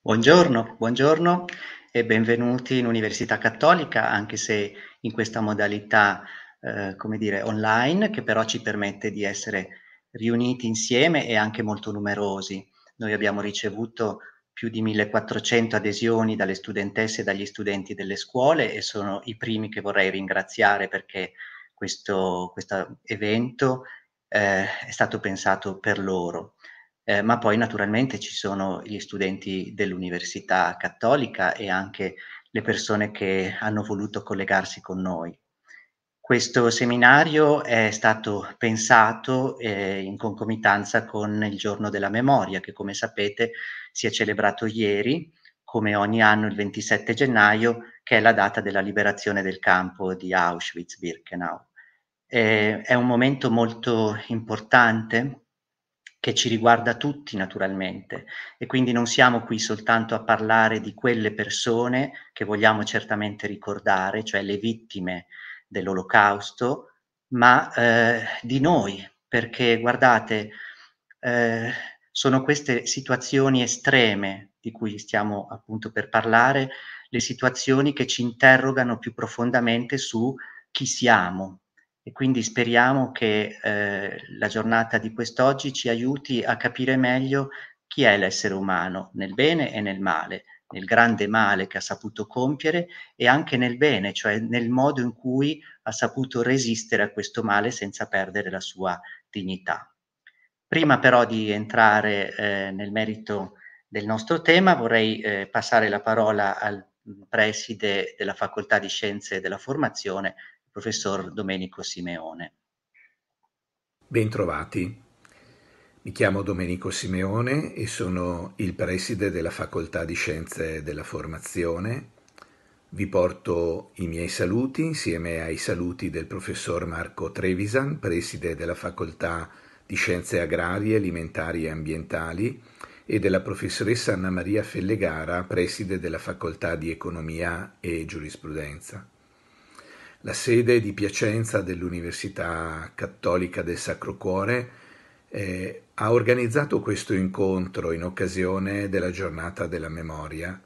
Buongiorno, buongiorno e benvenuti in Università Cattolica, anche se in questa modalità, eh, come dire, online, che però ci permette di essere riuniti insieme e anche molto numerosi. Noi abbiamo ricevuto più di 1400 adesioni dalle studentesse e dagli studenti delle scuole e sono i primi che vorrei ringraziare perché questo, questo evento eh, è stato pensato per loro. Eh, ma poi naturalmente ci sono gli studenti dell'Università Cattolica e anche le persone che hanno voluto collegarsi con noi. Questo seminario è stato pensato eh, in concomitanza con il giorno della memoria che come sapete si è celebrato ieri, come ogni anno il 27 gennaio, che è la data della liberazione del campo di Auschwitz-Birkenau. Eh, è un momento molto importante che ci riguarda tutti naturalmente e quindi non siamo qui soltanto a parlare di quelle persone che vogliamo certamente ricordare, cioè le vittime dell'olocausto, ma eh, di noi, perché guardate, eh, sono queste situazioni estreme di cui stiamo appunto per parlare, le situazioni che ci interrogano più profondamente su chi siamo. E quindi speriamo che eh, la giornata di quest'oggi ci aiuti a capire meglio chi è l'essere umano, nel bene e nel male, nel grande male che ha saputo compiere e anche nel bene, cioè nel modo in cui ha saputo resistere a questo male senza perdere la sua dignità. Prima però di entrare eh, nel merito del nostro tema vorrei eh, passare la parola al preside della Facoltà di Scienze della Formazione, il professor Domenico Simeone. Bentrovati. Mi chiamo Domenico Simeone e sono il preside della Facoltà di Scienze della Formazione. Vi porto i miei saluti insieme ai saluti del professor Marco Trevisan, preside della Facoltà di Scienze Agrarie, Alimentari e Ambientali e della professoressa Anna Maria Fellegara, preside della Facoltà di Economia e Giurisprudenza. La sede di Piacenza dell'Università Cattolica del Sacro Cuore eh, ha organizzato questo incontro in occasione della giornata della memoria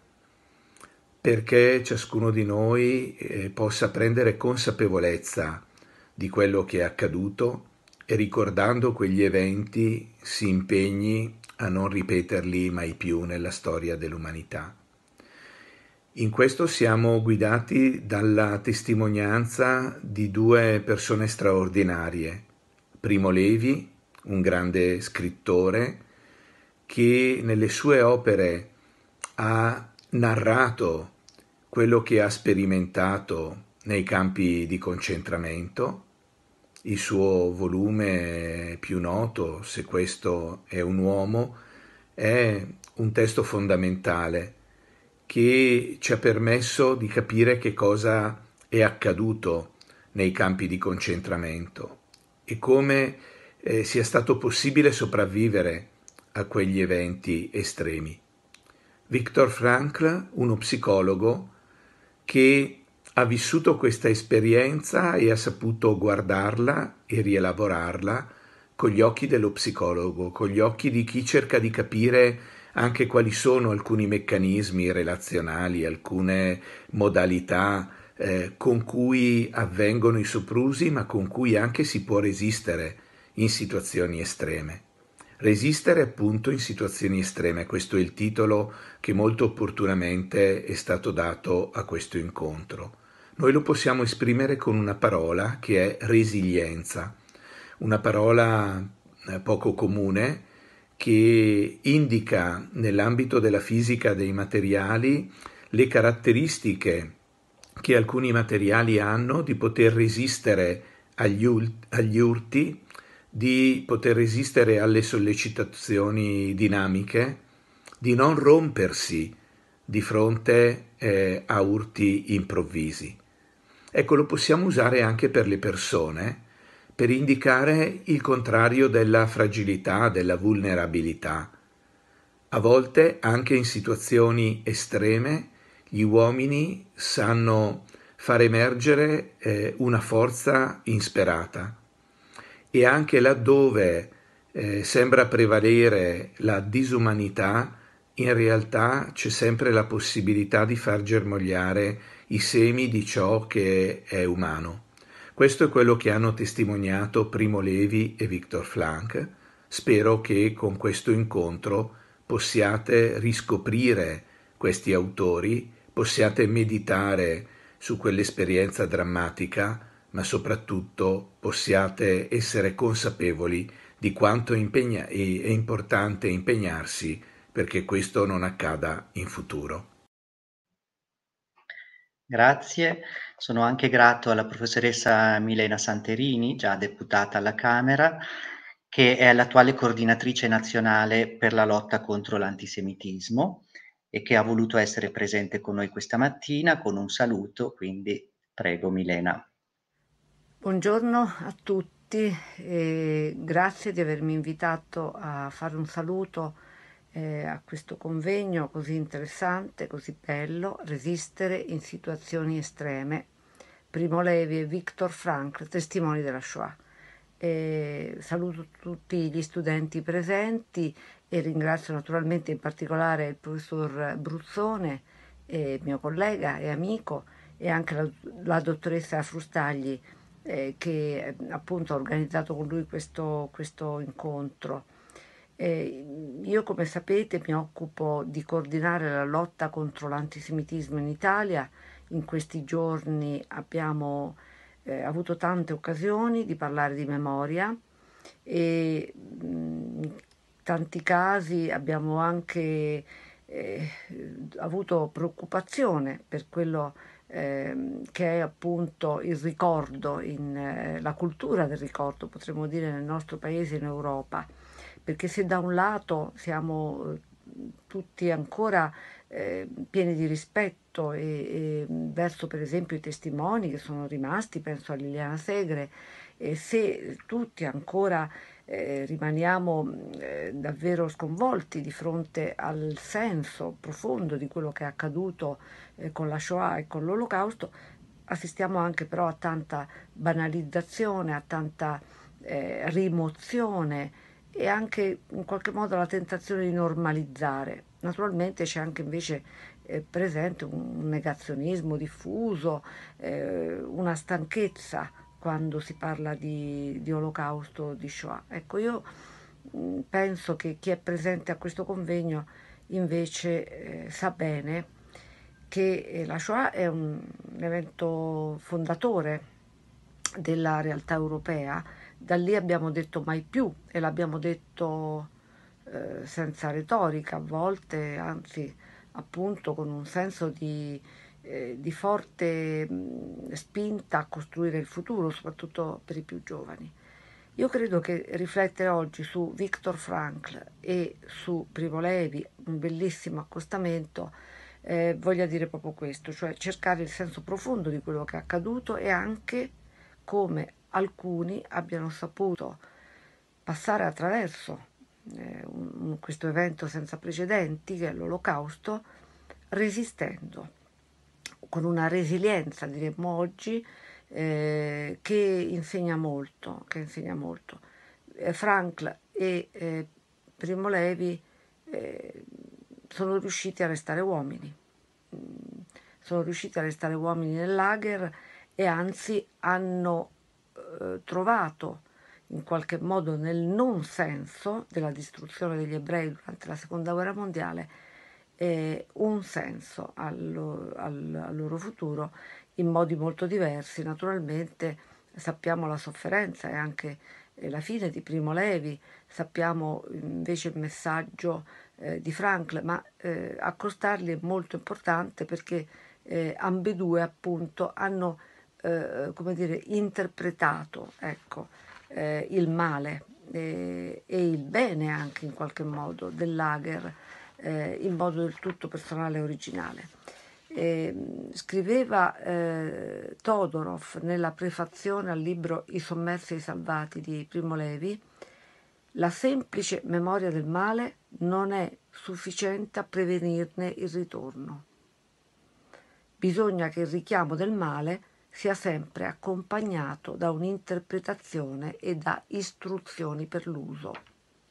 perché ciascuno di noi eh, possa prendere consapevolezza di quello che è accaduto e ricordando quegli eventi si impegni a non ripeterli mai più nella storia dell'umanità. In questo siamo guidati dalla testimonianza di due persone straordinarie, Primo Levi un grande scrittore che nelle sue opere ha narrato quello che ha sperimentato nei campi di concentramento. Il suo volume più noto, se questo è un uomo, è un testo fondamentale che ci ha permesso di capire che cosa è accaduto nei campi di concentramento e come eh, sia stato possibile sopravvivere a quegli eventi estremi. Victor Frankl, uno psicologo che ha vissuto questa esperienza e ha saputo guardarla e rielaborarla con gli occhi dello psicologo, con gli occhi di chi cerca di capire anche quali sono alcuni meccanismi relazionali, alcune modalità eh, con cui avvengono i soprusi, ma con cui anche si può resistere in situazioni estreme. Resistere appunto in situazioni estreme, questo è il titolo che molto opportunamente è stato dato a questo incontro. Noi lo possiamo esprimere con una parola che è resilienza, una parola eh, poco comune che indica nell'ambito della fisica dei materiali le caratteristiche che alcuni materiali hanno di poter resistere agli, ult- agli urti, di poter resistere alle sollecitazioni dinamiche, di non rompersi di fronte eh, a urti improvvisi. Ecco, lo possiamo usare anche per le persone, per indicare il contrario della fragilità, della vulnerabilità. A volte, anche in situazioni estreme, gli uomini sanno far emergere eh, una forza insperata e anche laddove eh, sembra prevalere la disumanità, in realtà c'è sempre la possibilità di far germogliare i semi di ciò che è umano. Questo è quello che hanno testimoniato Primo Levi e Victor Flank. Spero che con questo incontro possiate riscoprire questi autori, possiate meditare su quell'esperienza drammatica ma soprattutto possiate essere consapevoli di quanto impegna- è importante impegnarsi perché questo non accada in futuro. Grazie, sono anche grato alla professoressa Milena Santerini, già deputata alla Camera, che è l'attuale coordinatrice nazionale per la lotta contro l'antisemitismo e che ha voluto essere presente con noi questa mattina con un saluto, quindi prego Milena. Buongiorno a tutti e grazie di avermi invitato a fare un saluto eh, a questo convegno così interessante, così bello, Resistere in situazioni estreme. Primo Levi e Viktor Frank, testimoni della Shoah. Eh, saluto tutti gli studenti presenti e ringrazio naturalmente in particolare il professor Bruzzone, eh, mio collega e amico, e anche la, la dottoressa Frustagli eh, che eh, appunto ha organizzato con lui questo, questo incontro. Eh, io come sapete mi occupo di coordinare la lotta contro l'antisemitismo in Italia, in questi giorni abbiamo eh, avuto tante occasioni di parlare di memoria e in mm, tanti casi abbiamo anche eh, avuto preoccupazione per quello Ehm, che è appunto il ricordo, in, eh, la cultura del ricordo, potremmo dire, nel nostro paese, in Europa. Perché se da un lato siamo eh, tutti ancora eh, pieni di rispetto e, e verso per esempio i testimoni che sono rimasti, penso a Liliana Segre, e se tutti ancora eh, rimaniamo mm, eh, davvero sconvolti di fronte al senso profondo di quello che è accaduto eh, con la Shoah e con l'Olocausto, assistiamo anche però a tanta banalizzazione, a tanta eh, rimozione e anche in qualche modo la tentazione di normalizzare. Naturalmente c'è anche invece eh, presente un negazionismo diffuso, eh, una stanchezza quando si parla di, di olocausto, di Shoah. Ecco, io mm, penso che chi è presente a questo convegno invece eh, sa bene che eh, la Shoah è un, evento fondatore della realtà europea, da lì abbiamo detto mai più e l'abbiamo detto eh, senza retorica a volte, anzi appunto con un senso di, eh, di forte spinta a costruire il futuro, soprattutto per i più giovani. Io credo che riflettere oggi su Viktor Frankl e su Primo Levi, un bellissimo accostamento, eh, voglia dire proprio questo, cioè cercare il senso profondo di quello che è accaduto e anche come alcuni abbiano saputo passare attraverso eh, un, questo evento senza precedenti, che è l'olocausto, resistendo con una resilienza, diremmo oggi, eh, che, insegna molto, che insegna molto. Eh, Frankl e eh, Primo Levi eh, sono riusciti a restare uomini, mm, sono riusciti a restare uomini nel lager e anzi hanno eh, trovato in qualche modo nel non senso della distruzione degli ebrei durante la seconda guerra mondiale eh, un senso al loro, al, al loro futuro in modi molto diversi. Naturalmente sappiamo la sofferenza e anche la fine di Primo Levi, sappiamo invece il messaggio eh, di Frankl, ma eh, accostarli è molto importante perché eh, ambedue appunto hanno eh, come dire, interpretato ecco, eh, il male eh, e il bene anche in qualche modo del lager eh, in modo del tutto personale e originale. E, mm, scriveva eh, Todorov nella prefazione al libro I sommersi e i salvati di Primo Levi, la semplice memoria del male non è sufficiente a prevenirne il ritorno. Bisogna che il richiamo del male sia sempre accompagnato da un'interpretazione e da istruzioni per l'uso.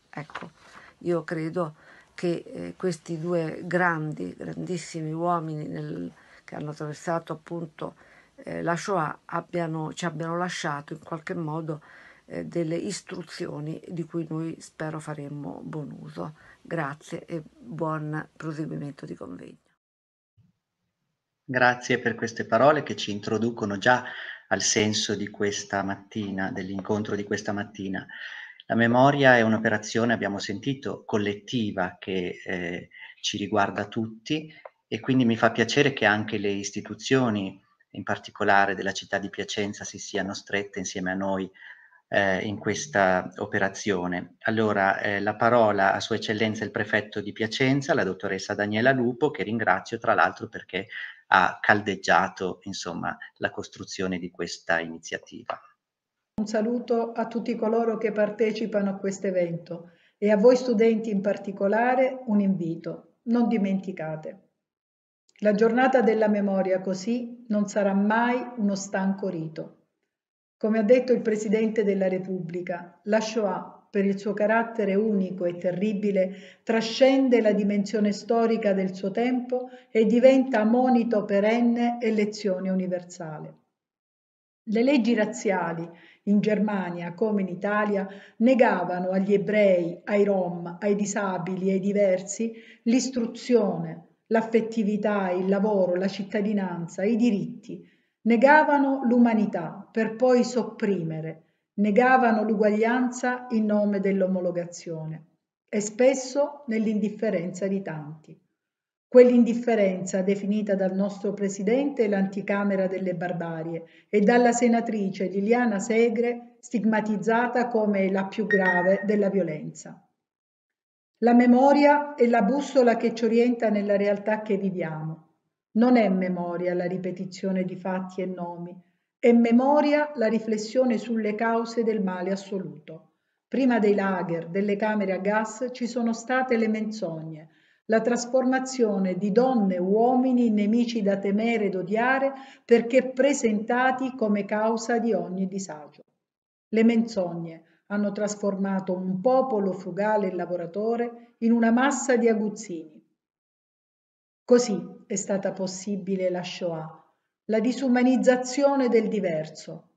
Ecco, io credo che eh, questi due grandi, grandissimi uomini nel, che hanno attraversato appunto eh, la Shoah abbiano, ci abbiano lasciato in qualche modo eh, delle istruzioni di cui noi spero faremmo buon uso. Grazie e buon proseguimento di convegno. Grazie per queste parole che ci introducono già al senso di questa mattina, dell'incontro di questa mattina. La memoria è un'operazione, abbiamo sentito, collettiva che eh, ci riguarda tutti e quindi mi fa piacere che anche le istituzioni, in particolare della città di Piacenza, si siano strette insieme a noi eh, in questa operazione. Allora, eh, la parola a Sua Eccellenza il Prefetto di Piacenza, la dottoressa Daniela Lupo, che ringrazio tra l'altro perché ha caldeggiato insomma, la costruzione di questa iniziativa un saluto a tutti coloro che partecipano a questo evento e a voi studenti in particolare un invito, non dimenticate. La giornata della memoria così non sarà mai uno stanco rito. Come ha detto il Presidente della Repubblica, la Shoah, per il suo carattere unico e terribile, trascende la dimensione storica del suo tempo e diventa monito perenne e lezione universale. Le leggi razziali in Germania come in Italia, negavano agli ebrei, ai rom, ai disabili, ai diversi l'istruzione, l'affettività, il lavoro, la cittadinanza, i diritti, negavano l'umanità per poi sopprimere, negavano l'uguaglianza in nome dell'omologazione e spesso nell'indifferenza di tanti. Quell'indifferenza definita dal nostro presidente l'anticamera delle barbarie e dalla senatrice Liliana Segre stigmatizzata come la più grave della violenza. La memoria è la bussola che ci orienta nella realtà che viviamo. Non è memoria la ripetizione di fatti e nomi, è memoria la riflessione sulle cause del male assoluto. Prima dei lager, delle camere a gas, ci sono state le menzogne, la trasformazione di donne e uomini in nemici da temere ed odiare perché presentati come causa di ogni disagio. Le menzogne hanno trasformato un popolo frugale e lavoratore in una massa di aguzzini. Così è stata possibile la Shoah, la disumanizzazione del diverso,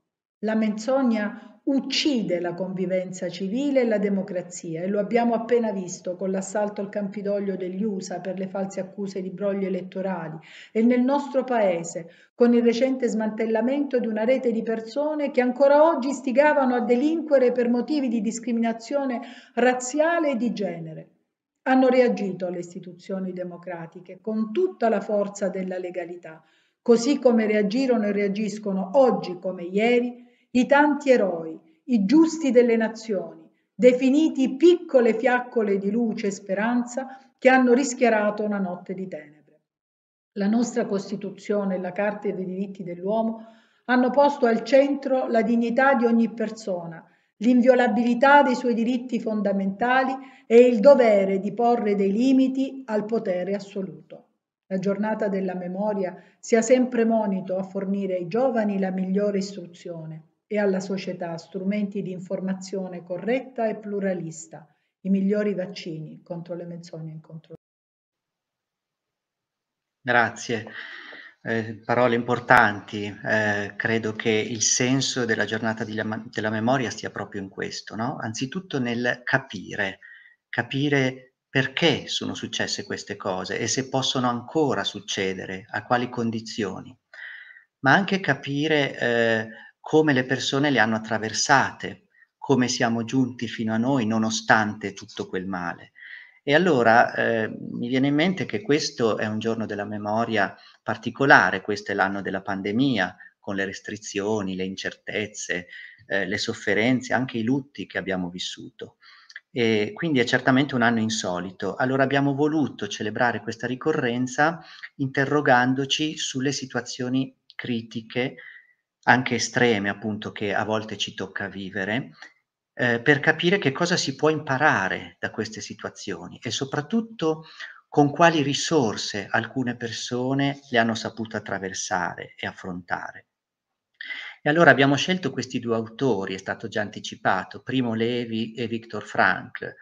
la menzogna uccide la convivenza civile e la democrazia e lo abbiamo appena visto con l'assalto al Campidoglio degli USA per le false accuse di brogli elettorali e nel nostro paese con il recente smantellamento di una rete di persone che ancora oggi stigavano a delinquere per motivi di discriminazione razziale e di genere. Hanno reagito le istituzioni democratiche con tutta la forza della legalità, così come reagirono e reagiscono oggi come ieri i tanti eroi, i giusti delle nazioni, definiti piccole fiaccole di luce e speranza che hanno rischiarato una notte di tenebre. La nostra Costituzione e la Carta dei diritti dell'uomo hanno posto al centro la dignità di ogni persona, l'inviolabilità dei suoi diritti fondamentali e il dovere di porre dei limiti al potere assoluto. La giornata della memoria sia sempre monito a fornire ai giovani la migliore istruzione, e alla società strumenti di informazione corretta e pluralista, i migliori vaccini contro le menzogne incontrollate. Grazie. Eh, parole importanti, eh, credo che il senso della giornata la, della memoria stia proprio in questo, no? anzitutto nel capire, capire perché sono successe queste cose e se possono ancora succedere, a quali condizioni, ma anche capire eh, come le persone le hanno attraversate, come siamo giunti fino a noi nonostante tutto quel male. E allora eh, mi viene in mente che questo è un giorno della memoria particolare, questo è l'anno della pandemia, con le restrizioni, le incertezze, eh, le sofferenze, anche i lutti che abbiamo vissuto. E quindi è certamente un anno insolito. Allora abbiamo voluto celebrare questa ricorrenza interrogandoci sulle situazioni critiche anche estreme, appunto, che a volte ci tocca vivere, eh, per capire che cosa si può imparare da queste situazioni e soprattutto con quali risorse alcune persone le hanno sapute attraversare e affrontare. E allora abbiamo scelto questi due autori, è stato già anticipato, Primo Levi e Viktor Frankl,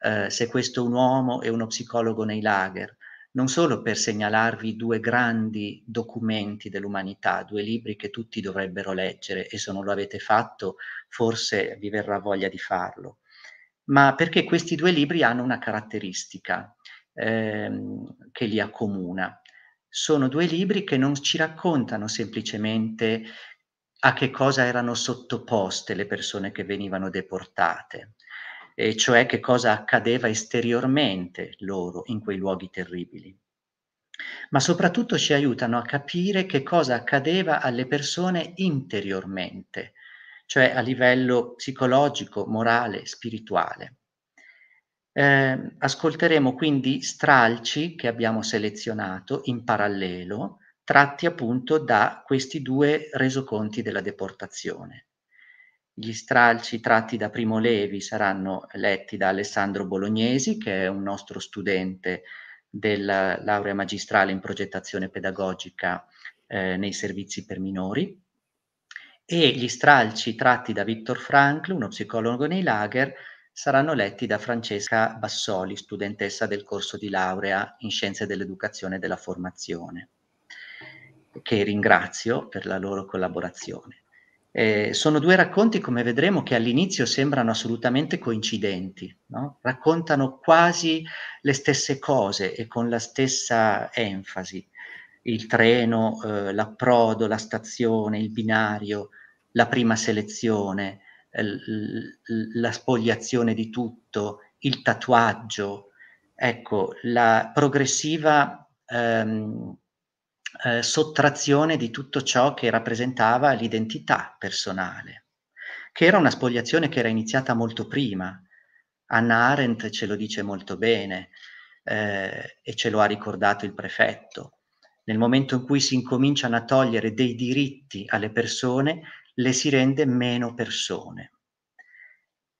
eh, Se questo è un uomo e uno psicologo nei lager, non solo per segnalarvi due grandi documenti dell'umanità, due libri che tutti dovrebbero leggere e se non lo avete fatto forse vi verrà voglia di farlo, ma perché questi due libri hanno una caratteristica ehm, che li accomuna. Sono due libri che non ci raccontano semplicemente a che cosa erano sottoposte le persone che venivano deportate, e cioè che cosa accadeva esteriormente loro in quei luoghi terribili. Ma soprattutto ci aiutano a capire che cosa accadeva alle persone interiormente, cioè a livello psicologico, morale, spirituale. Eh, ascolteremo quindi stralci che abbiamo selezionato in parallelo, tratti appunto da questi due resoconti della deportazione. Gli stralci tratti da Primo Levi saranno letti da Alessandro Bolognesi, che è un nostro studente della laurea magistrale in progettazione pedagogica eh, nei servizi per minori, e gli stralci tratti da Viktor Frankl, uno psicologo nei lager, saranno letti da Francesca Bassoli, studentessa del corso di laurea in scienze dell'educazione e della formazione, che ringrazio per la loro collaborazione. Eh, sono due racconti, come vedremo, che all'inizio sembrano assolutamente coincidenti, no? raccontano quasi le stesse cose e con la stessa enfasi. Il treno, eh, l'approdo, la stazione, il binario, la prima selezione, la spogliazione di tutto, il tatuaggio, ecco, la progressiva ehm, eh, sottrazione di tutto ciò che rappresentava l'identità personale, che era una spogliazione che era iniziata molto prima. Anna Arendt ce lo dice molto bene eh, e ce lo ha ricordato il prefetto. Nel momento in cui si incominciano a togliere dei diritti alle persone, le si rende meno persone.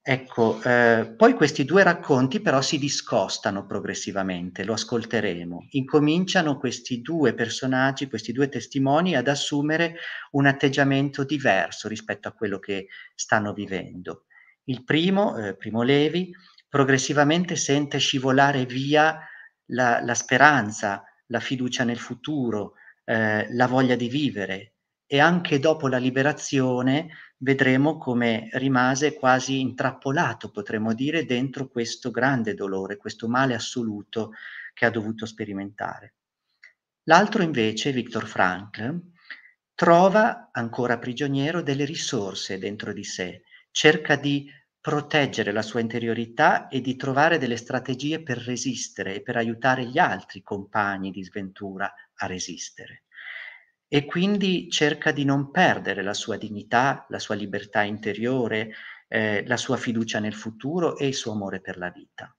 Ecco, eh, poi questi due racconti però si discostano progressivamente, lo ascolteremo. Incominciano questi due personaggi, questi due testimoni ad assumere un atteggiamento diverso rispetto a quello che stanno vivendo. Il primo, eh, Primo Levi, progressivamente sente scivolare via la, la speranza, la fiducia nel futuro, eh, la voglia di vivere e anche dopo la liberazione vedremo come rimase quasi intrappolato, potremmo dire, dentro questo grande dolore, questo male assoluto che ha dovuto sperimentare. L'altro invece, Viktor Frankl, trova ancora prigioniero delle risorse dentro di sé, cerca di proteggere la sua interiorità e di trovare delle strategie per resistere e per aiutare gli altri compagni di sventura a resistere e quindi cerca di non perdere la sua dignità, la sua libertà interiore, eh, la sua fiducia nel futuro e il suo amore per la vita.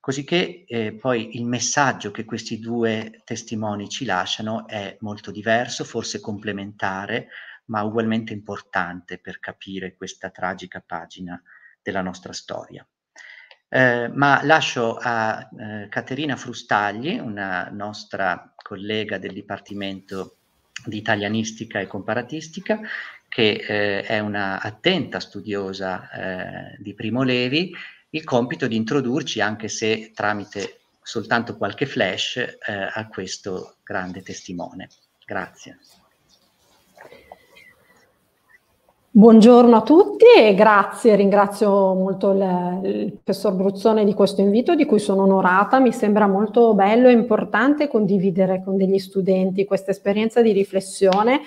Cosicché eh, poi il messaggio che questi due testimoni ci lasciano è molto diverso, forse complementare, ma ugualmente importante per capire questa tragica pagina della nostra storia. Eh, ma lascio a eh, Caterina Frustagli, una nostra collega del Dipartimento di italianistica e comparatistica, che eh, è una attenta studiosa eh, di Primo Levi, il compito di introdurci, anche se tramite soltanto qualche flash, eh, a questo grande testimone. Grazie. Buongiorno a tutti e grazie, ringrazio molto il, il, professor Bruzzone di questo invito di cui sono onorata, mi sembra molto bello e importante condividere con degli studenti questa esperienza di riflessione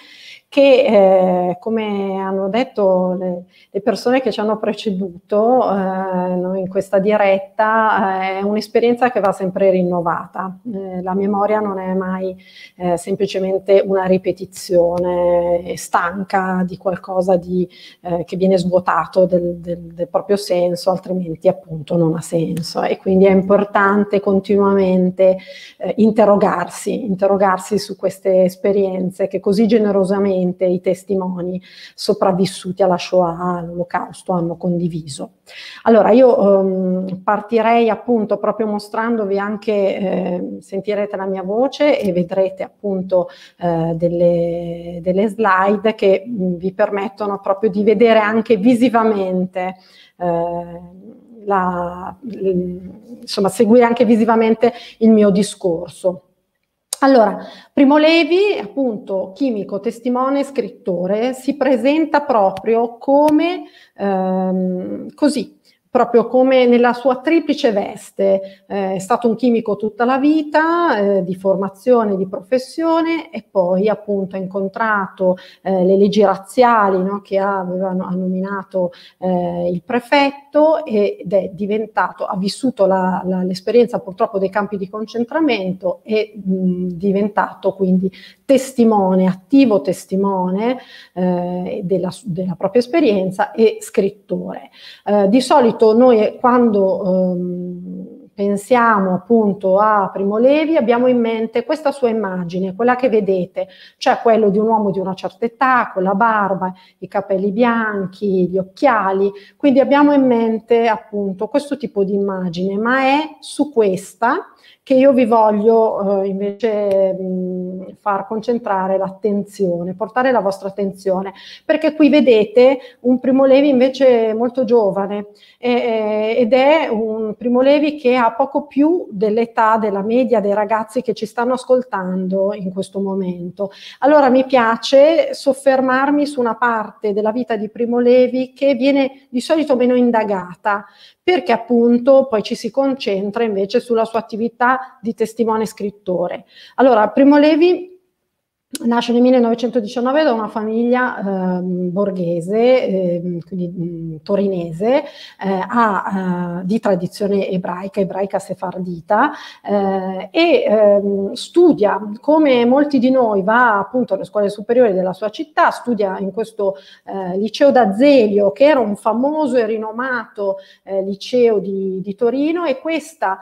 che eh, come hanno detto le, le, persone che ci hanno preceduto eh, in questa diretta, eh, è un'esperienza che va sempre rinnovata. Eh, la memoria non è mai eh, semplicemente una ripetizione stanca di qualcosa di, eh, che viene svuotato del, del, del proprio senso, altrimenti appunto non ha senso. E quindi è importante continuamente interrogarsi, interrogarsi su queste esperienze che così generosamente veramente i testimoni sopravvissuti alla Shoah, all'Olocausto hanno condiviso. Allora io ehm, partirei appunto proprio mostrandovi anche, eh, sentirete la mia voce e vedrete appunto eh, delle, delle, slide che mh, vi permettono proprio di vedere anche visivamente eh, la, insomma, seguire anche visivamente il mio discorso. Allora, Primo Levi, appunto chimico, testimone e scrittore, si presenta proprio come ehm, così, proprio come nella sua triplice veste. Eh, è stato un chimico tutta la vita, eh, di formazione, di professione e poi appunto ha incontrato eh, le leggi razziali no, che avevano, ha nominato eh, il prefetto ed è diventato, ha vissuto la, la, l'esperienza purtroppo dei campi di concentramento e mh, diventato quindi testimone, attivo testimone eh, della, della, propria esperienza e scrittore. Eh, di solito certo noi quando ehm, pensiamo appunto a Primo Levi abbiamo in mente questa sua immagine, quella che vedete, cioè quello di un uomo di una certa età, con la barba, i capelli bianchi, gli occhiali, quindi abbiamo in mente appunto questo tipo di immagine, ma è su questa che io vi voglio eh, invece mh, mm, far concentrare l'attenzione, portare la vostra attenzione, perché qui vedete un Primo Levi invece molto giovane eh, ed è un Primo Levi che ha poco più dell'età della media dei ragazzi che ci stanno ascoltando in questo momento. Allora mi piace soffermarmi su una parte della vita di Primo Levi che viene di solito meno indagata, perché appunto poi ci si concentra invece sulla sua attività di testimone scrittore. Allora, Primo Levi Nasce nel 1919 da una famiglia eh, borghese, eh, quindi mh, torinese, eh, a, eh, di tradizione ebraica, ebraica sefardita, eh, e ehm, studia, come molti di noi, va appunto alle scuole superiori della sua città, studia in questo eh, liceo d'Azeglio, che era un famoso e rinomato liceo di, di, Torino, e questa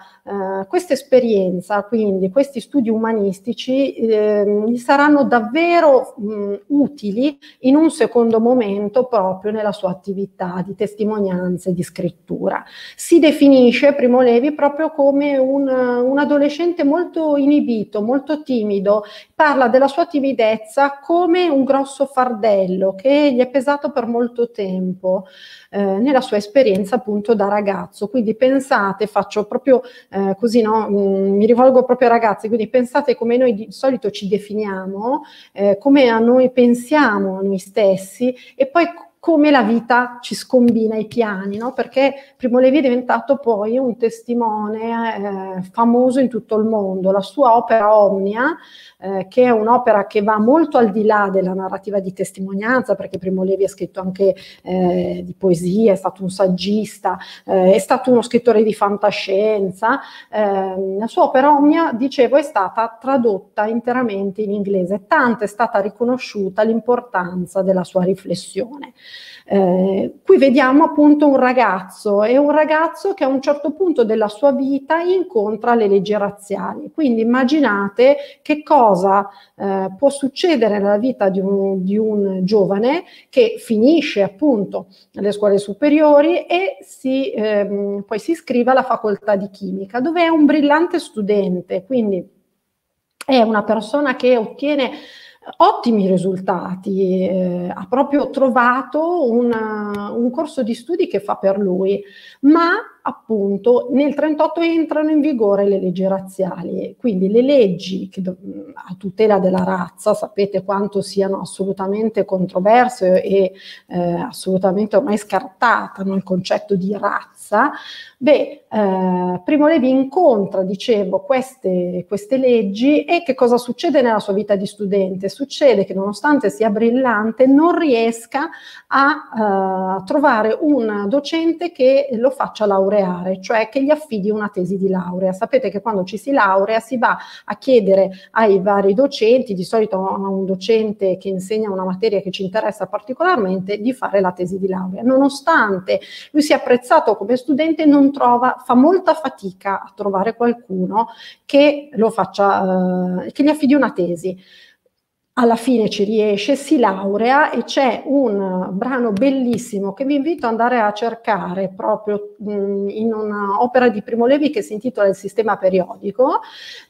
quest esperienza, quindi questi studi umanistici, ehm, gli saranno saranno davvero mh, utili in un secondo momento proprio nella sua attività di testimonianza e di scrittura. Si definisce Primo Levi proprio come un, un adolescente molto inibito, molto timido, parla della sua timidezza come un grosso fardello che gli è pesato per molto tempo eh, nella sua esperienza appunto da ragazzo. Quindi pensate, faccio proprio eh, così, no? Mm, mi rivolgo proprio ai ragazzi, quindi pensate come noi di solito ci definiamo eh, come a noi pensiamo a noi stessi e poi come la vita ci scombina i piani, no? perché Primo Levi è diventato poi un testimone eh, famoso in tutto il mondo, la sua opera Omnia eh, che è un'opera che va molto al di là della narrativa di testimonianza, perché Primo Levi ha scritto anche eh, di poesia, è stato un saggista, eh, è stato uno scrittore di fantascienza. Ehm, la sua opera Omnia, dicevo, è stata tradotta interamente in inglese, tanto è stata riconosciuta l'importanza della sua riflessione. Eh, qui vediamo appunto un ragazzo, è un ragazzo che a un certo punto della sua vita incontra le leggi razziali. Quindi immaginate che cosa cosa eh, può succedere nella vita di un, di un, giovane che finisce appunto le scuole superiori e si, ehm, poi si iscrive alla facoltà di chimica, dove è un brillante studente, quindi è una persona che ottiene ottimi risultati, eh, ha proprio trovato una, un corso di studi che fa per lui, ma appunto nel 38 entrano in vigore le leggi razziali, quindi le leggi che, a tutela della razza, sapete quanto siano assolutamente controverse e eh, assolutamente ormai scartate il concetto di razza sicurezza, beh, eh, Primo Levi incontra, dicevo, queste, queste leggi e che cosa succede nella sua vita di studente? Succede che nonostante sia brillante non riesca a eh, trovare un docente che lo faccia laureare, cioè che gli affidi una tesi di laurea. Sapete che quando ci si laurea si va a chiedere ai vari docenti, di solito a un docente che insegna una materia che ci interessa particolarmente, di fare la tesi di laurea. Nonostante lui sia apprezzato come studente non trova, fa molta fatica a trovare qualcuno che lo faccia, eh, che gli affidi una tesi alla fine ci riesce, si laurea e c'è un brano bellissimo che vi invito ad andare a cercare proprio mh, in un'opera di Primo Levi che si intitola Il sistema periodico,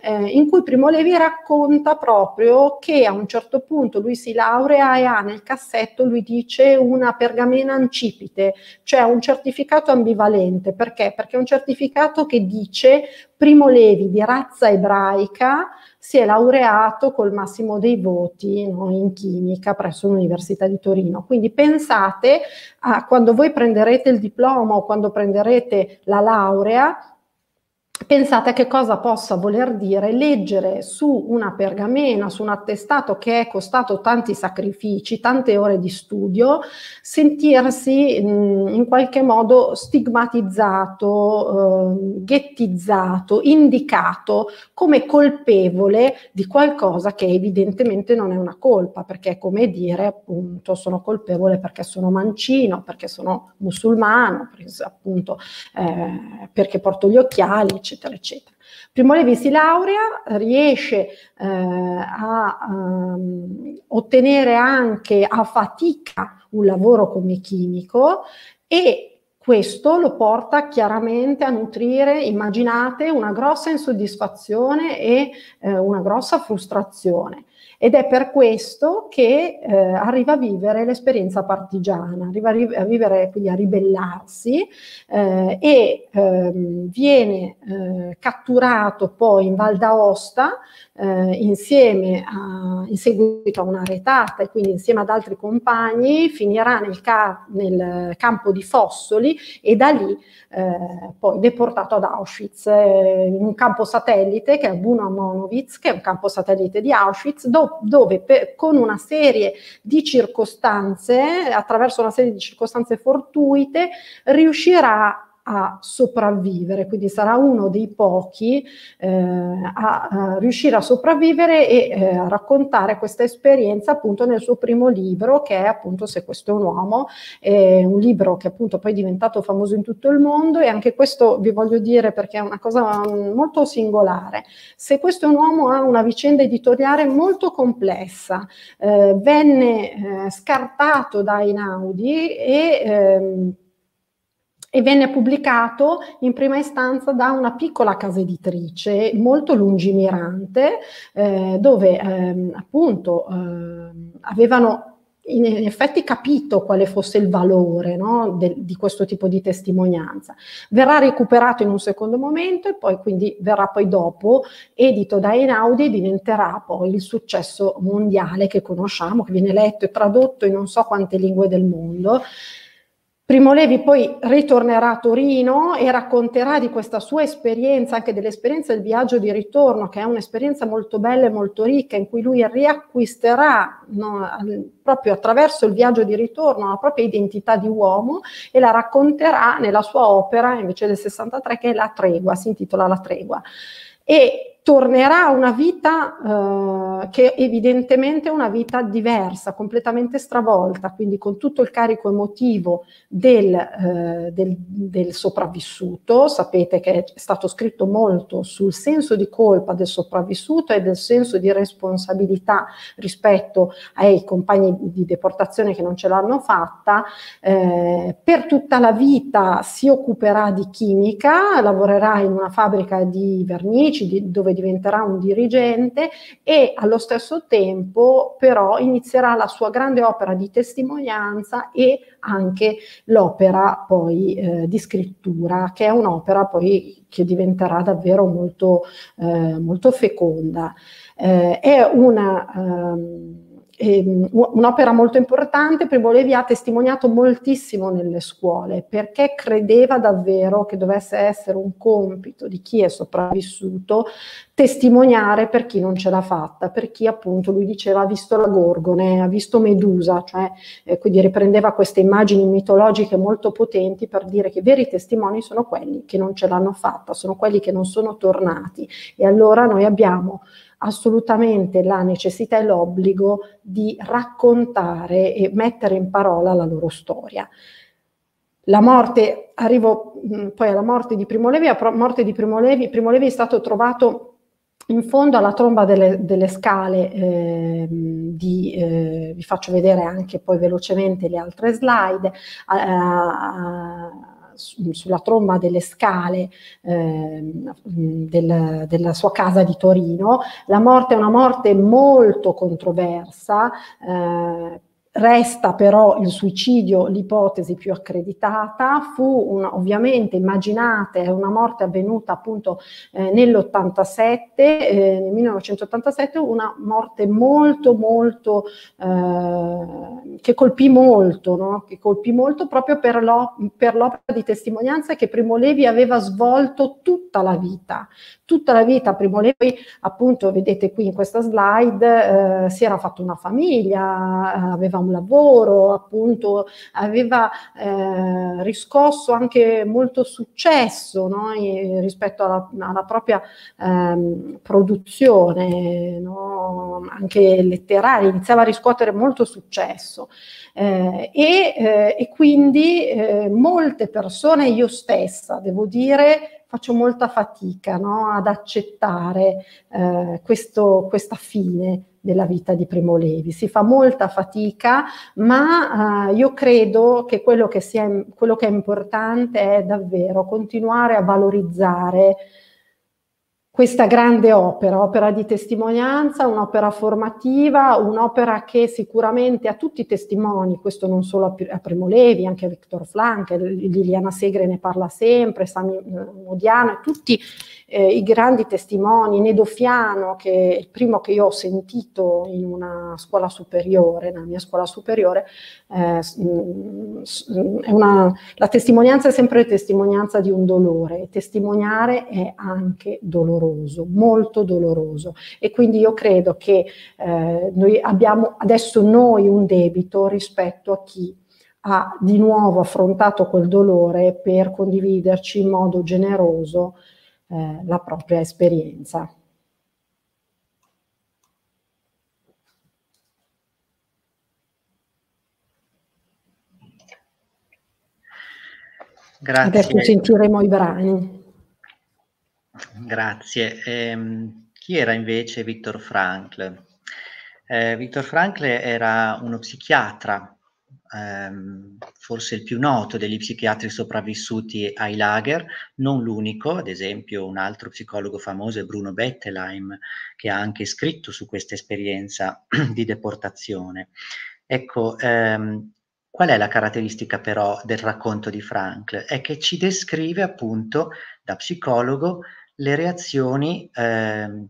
eh, in cui Primo Levi racconta proprio che a un certo punto lui si laurea e ha nel cassetto, lui dice, una pergamena ancipite, cioè un certificato ambivalente. Perché? Perché è un certificato che dice Primo Levi di razza ebraica, si è laureato col massimo dei voti no, in chimica presso l'Università di Torino. Quindi pensate a quando voi prenderete il diploma o quando prenderete la laurea, pensate a che cosa possa voler dire leggere su una pergamena, su un attestato che è costato tanti sacrifici, tante ore di studio, sentirsi in qualche modo stigmatizzato, eh, ghettizzato, indicato come colpevole di qualcosa che evidentemente non è una colpa, perché è come dire appunto sono colpevole perché sono mancino, perché sono musulmano, appunto eh, perché porto gli occhiali, eccetera, eccetera. Primo Levi si laurea, riesce eh, a um, ottenere anche a fatica un lavoro come chimico e questo lo porta chiaramente a nutrire, immaginate, una grossa insoddisfazione e eh, una grossa frustrazione. Ed è per questo che eh, arriva a vivere l'esperienza partigiana, arriva a, vivere, quindi a ribellarsi eh, e ehm, viene eh, catturato poi in Val d'Aosta eh, insieme a, in seguito a una retata e quindi insieme ad altri compagni finirà nel, ca nel campo di Fossoli e da lì eh, poi deportato ad Auschwitz, eh, in un campo satellite che è Buna Monowitz, che è un campo satellite di Auschwitz, do- dove per, con una serie di circostanze, attraverso una serie di circostanze fortuite, riuscirà a sopravvivere, quindi sarà uno dei pochi eh, a, a, riuscire a sopravvivere e eh, a raccontare questa esperienza appunto nel suo primo libro che è appunto Se questo è un uomo, eh, un libro che appunto poi è diventato famoso in tutto il mondo e anche questo vi voglio dire perché è una cosa molto singolare. Se questo è un uomo ha una vicenda editoriale molto complessa, eh, venne eh, scartato da Inaudi e ehm, e venne pubblicato in prima istanza da una piccola casa editrice molto lungimirante, eh, dove ehm, appunto ehm, avevano in effetti capito quale fosse il valore no, de, di questo tipo di testimonianza. Verrà recuperato in un secondo momento e poi quindi verrà poi dopo edito da Einaudi e diventerà poi il successo mondiale che conosciamo, che viene letto e tradotto in non so quante lingue del mondo. Primo Levi poi ritornerà a Torino e racconterà di questa sua esperienza, anche dell'esperienza del viaggio di ritorno, che è un'esperienza molto bella e molto ricca, in cui lui riacquisterà no, proprio attraverso il viaggio di ritorno la propria identità di uomo e la racconterà nella sua opera invece del 63 che è La Tregua, si intitola La Tregua. E tornerà a una vita eh, che evidentemente è una vita diversa, completamente stravolta, quindi con tutto il carico emotivo del, eh, del, del sopravvissuto. Sapete che è stato scritto molto sul senso di colpa del sopravvissuto e del senso di responsabilità rispetto ai compagni di deportazione che non ce l'hanno fatta. Eh, per tutta la vita si occuperà di chimica, lavorerà in una fabbrica di vernici, di, dove dove diventerà un dirigente e allo stesso tempo però inizierà la sua grande opera di testimonianza e anche l'opera poi eh, di scrittura, che è un'opera poi che diventerà davvero molto, eh, molto feconda. Eh, è una... Ehm, ehm, un'opera molto importante, Primo Levi ha testimoniato moltissimo nelle scuole perché credeva davvero che dovesse essere un compito di chi è sopravvissuto testimoniare per chi non ce l'ha fatta, per chi appunto lui diceva ha visto la Gorgone, ha visto Medusa, cioè eh, quindi riprendeva queste immagini mitologiche molto potenti per dire che i veri testimoni sono quelli che non ce l'hanno fatta, sono quelli che non sono tornati e allora noi abbiamo assolutamente la necessità e l'obbligo di raccontare e mettere in parola la loro storia. La morte, arrivo mh, mm, poi alla morte di Primo Levi, la morte di Primo Levi, Primo Levi è stato trovato in fondo alla tromba delle, delle scale, eh, di, eh, vi faccio vedere anche poi velocemente le altre slide, a, a, sulla tromba delle scale eh, del, della sua casa di Torino. La morte è una morte molto controversa. Eh, Resta però il suicidio l'ipotesi più accreditata, fu una, ovviamente immaginate, è una morte avvenuta appunto eh, nell'87, eh, nel 1987, una morte molto molto, eh, che colpì molto, no? che colpì molto proprio per, lo, per l'opera di testimonianza che Primo Levi aveva svolto tutta la vita, tutta la vita Primo Levi appunto vedete qui in questa slide eh, si era fatto una famiglia, aveva un lavoro, appunto aveva eh, riscosso anche molto successo no? rispetto alla, alla propria ehm, produzione, no? anche letteraria, iniziava a riscuotere molto successo. Eh, e, eh, e, quindi eh, molte persone, io stessa, devo dire, faccio molta fatica no? ad accettare eh, questo, questa fine della vita di Primo Levi. Si fa molta fatica, ma eh, io credo che, quello che, sia, quello che è importante è davvero continuare a valorizzare questa grande opera, opera di testimonianza, un'opera formativa, un'opera che sicuramente a tutti i testimoni, questo non solo a Primo Levi, anche a Victor Flank, eh, Liliana Segre ne parla sempre, Sami Modiano, tutti eh, i grandi testimoni, Nedo Fiano, che è il primo che io ho sentito in una scuola superiore, nella mia scuola superiore, eh, mm, mm, una, la testimonianza è sempre testimonianza di un dolore, e testimoniare è anche dolore doloroso, molto doloroso. E quindi io credo che eh, noi abbiamo adesso noi un debito rispetto a chi ha di nuovo affrontato quel dolore per condividerci in modo generoso eh, la propria esperienza. Grazie. Adesso sentiremo i brani. Grazie. Ehm, chi era invece Viktor Frankl? Eh, Viktor Frankl era uno psichiatra, ehm, forse il più noto degli psichiatri sopravvissuti ai lager, non l'unico, ad esempio un altro psicologo famoso è Bruno Bettelheim, che ha anche scritto su questa esperienza di deportazione. Ecco, ehm, Qual è la caratteristica però del racconto di Frankl? È che ci descrive appunto da psicologo le reazioni eh,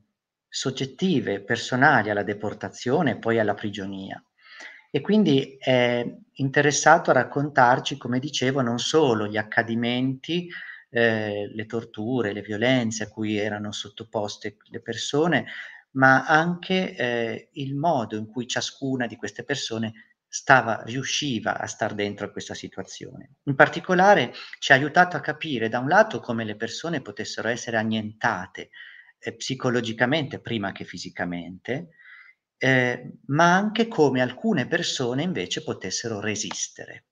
soggettive, personali alla deportazione e poi alla prigionia. E quindi è interessato a raccontarci, come dicevo, non solo gli accadimenti, eh, le torture, le violenze a cui erano sottoposte le persone, ma anche eh, il modo in cui ciascuna di queste persone stava, riusciva a star dentro a questa situazione. In particolare ci ha aiutato a capire da un lato come le persone potessero essere annientate eh, psicologicamente prima che fisicamente, eh, ma anche come alcune persone invece potessero resistere.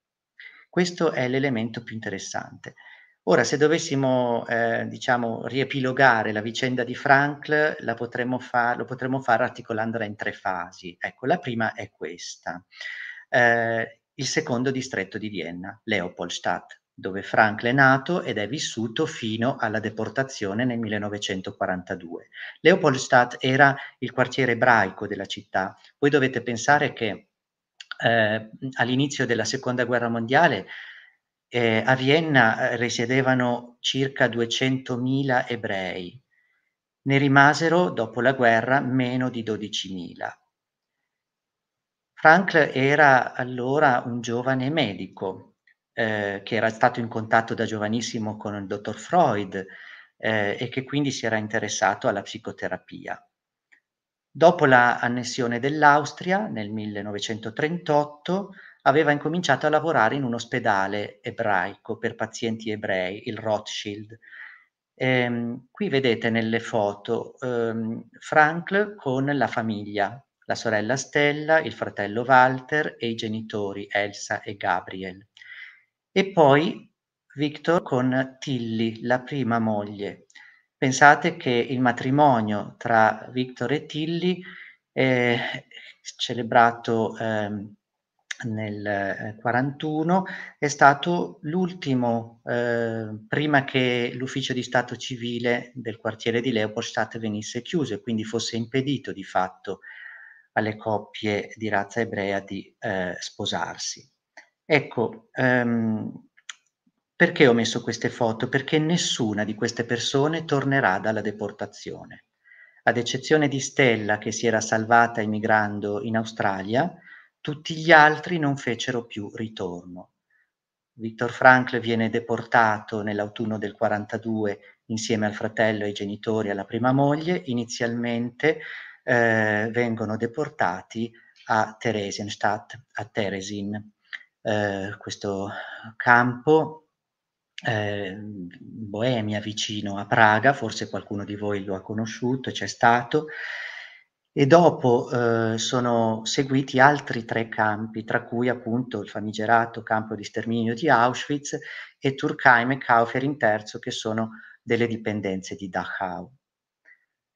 Questo è l'elemento più interessante. Ora, se dovessimo, eh, diciamo, riepilogare la vicenda di Frankl, potremmo fa- lo potremmo fare articolandola in tre fasi. Ecco, la prima è questa eh, il secondo distretto di Vienna, Leopoldstadt, dove Frankl è nato ed è vissuto fino alla deportazione nel 1942. Leopoldstadt era il quartiere ebraico della città. Voi dovete pensare che eh, all'inizio della Seconda Guerra Mondiale eh, a Vienna eh, risiedevano circa 200.000 ebrei, ne rimasero dopo la guerra meno di 12.000. Frank era allora un giovane medico eh, che era stato in contatto da giovanissimo con il dottor Freud eh, e che quindi si era interessato alla psicoterapia. Dopo la annessione dell'Austria nel 1938 aveva incominciato a lavorare in un ospedale ebraico per pazienti ebrei, il Rothschild. Ehm, qui vedete nelle foto ehm, Frankl con la famiglia, la sorella Stella, il fratello Walter e i genitori Elsa e Gabriel. E poi Victor con Tilly, la prima moglie. Pensate che il matrimonio tra Victor e Tilly è celebrato ehm, eh, nel 1941, è stato l'ultimo eh, prima che l'ufficio di stato civile del quartiere di Leopoldstadt venisse chiuso e quindi fosse impedito di fatto alle coppie di razza ebrea di eh, sposarsi. Ecco, ehm, perché ho messo queste foto? Perché nessuna di queste persone tornerà dalla deportazione. Ad eccezione di Stella, che si era salvata emigrando in Australia, tutti gli altri non fecero più ritorno. Victor Frankl viene deportato nell'autunno del 42 insieme al fratello, ai genitori, alla prima moglie, inizialmente eh, vengono deportati a Theresienstadt, a Theresien. Eh, questo campo eh, Boemia vicino a Praga, forse qualcuno di voi lo ha conosciuto, c'è stato, e dopo eh, sono seguiti altri tre campi, tra cui appunto il famigerato campo di sterminio di Auschwitz e Turkheim e Kaufering III, che sono delle dipendenze di Dachau.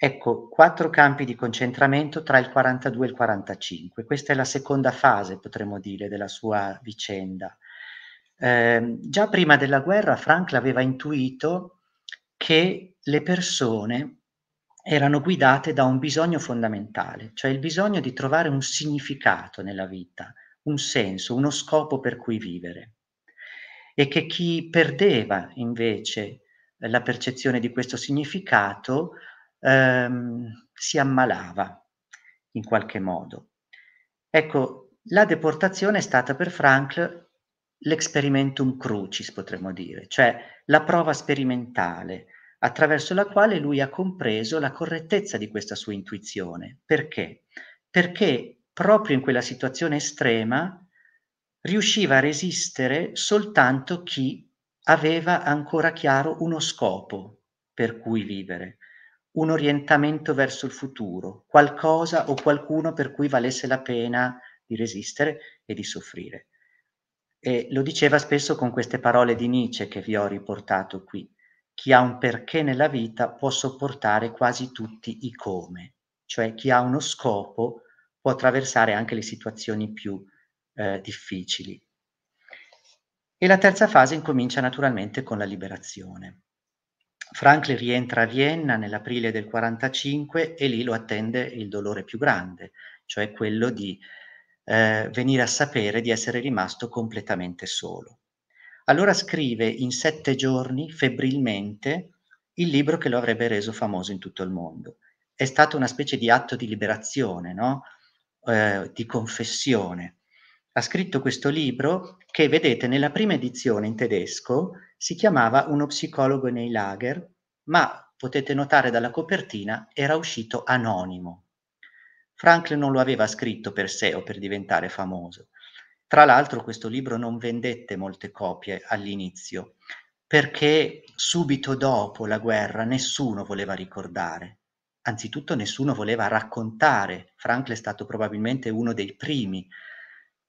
Ecco, quattro campi di concentramento tra il 42 e il 45. Questa è la seconda fase, potremmo dire, della sua vicenda. Eh, già prima della guerra Frankl aveva intuito che le persone erano guidate da un bisogno fondamentale, cioè il bisogno di trovare un significato nella vita, un senso, uno scopo per cui vivere. E che chi perdeva invece la percezione di questo significato ehm, si ammalava in qualche modo. Ecco, la deportazione è stata per Frankl l'experimentum crucis, potremmo dire, cioè la prova sperimentale attraverso la quale lui ha compreso la correttezza di questa sua intuizione. Perché? Perché proprio in quella situazione estrema riusciva a resistere soltanto chi aveva ancora chiaro uno scopo per cui vivere un orientamento verso il futuro, qualcosa o qualcuno per cui valesse la pena di resistere e di soffrire. E lo diceva spesso con queste parole di Nietzsche che vi ho riportato qui. Chi ha un perché nella vita può sopportare quasi tutti i come, cioè chi ha uno scopo può attraversare anche le situazioni più eh, difficili. E la terza fase incomincia naturalmente con la liberazione. Franklin rientra a Vienna nell'aprile del 45 e lì lo attende il dolore più grande, cioè quello di eh, venire a sapere di essere rimasto completamente solo. Allora scrive in sette giorni, febbrilmente, il libro che lo avrebbe reso famoso in tutto il mondo. È stato una specie di atto di liberazione, no? eh, di confessione ha scritto questo libro che vedete nella prima edizione in tedesco si chiamava Uno psicologo nei lager, ma potete notare dalla copertina era uscito anonimo. Franklin non lo aveva scritto per sé o per diventare famoso. Tra l'altro questo libro non vendette molte copie all'inizio, perché subito dopo la guerra nessuno voleva ricordare, anzitutto nessuno voleva raccontare. Franklin è stato probabilmente uno dei primi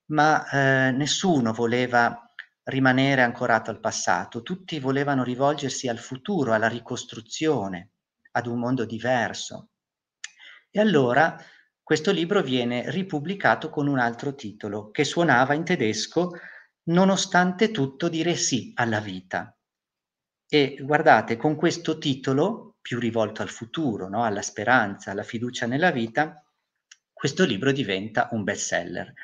ma eh, nessuno voleva rimanere ancorato al passato, tutti volevano rivolgersi al futuro, alla ricostruzione, ad un mondo diverso. E allora questo libro viene ripubblicato con un altro titolo che suonava in tedesco Nonostante tutto dire sì alla vita. E guardate, con questo titolo, più rivolto al futuro, no? alla speranza, alla fiducia nella vita, questo libro diventa un bestseller. seller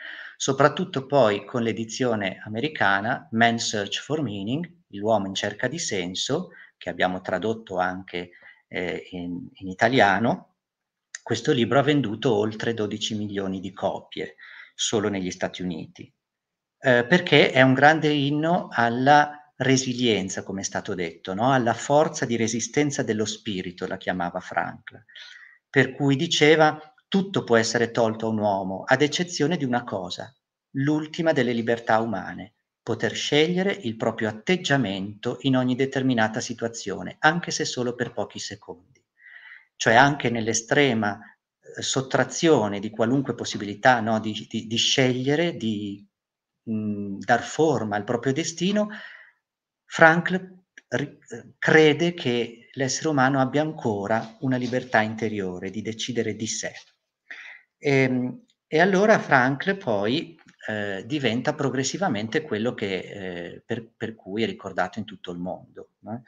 soprattutto poi con l'edizione americana Man's Search for Meaning, L'uomo in cerca di senso, che abbiamo tradotto anche eh, in, in italiano. Questo libro ha venduto oltre 12 milioni di copie solo negli Stati Uniti, eh, perché è un grande inno alla resilienza, come è stato detto, no? alla forza di resistenza dello spirito, la chiamava Frankl, per cui diceva tutto può essere tolto a un uomo, ad eccezione di una cosa, l'ultima delle libertà umane, poter scegliere il proprio atteggiamento in ogni determinata situazione, anche se solo per pochi secondi. Cioè anche nell'estrema eh, sottrazione di qualunque possibilità no, di, di, di, scegliere, di mh, mm, dar forma al proprio destino, Frankl ri- eh, crede che l'essere umano abbia ancora una libertà interiore di decidere di sé. E, ehm, e allora Frankl poi eh, diventa progressivamente quello che, eh, per, per, cui è ricordato in tutto il mondo, no?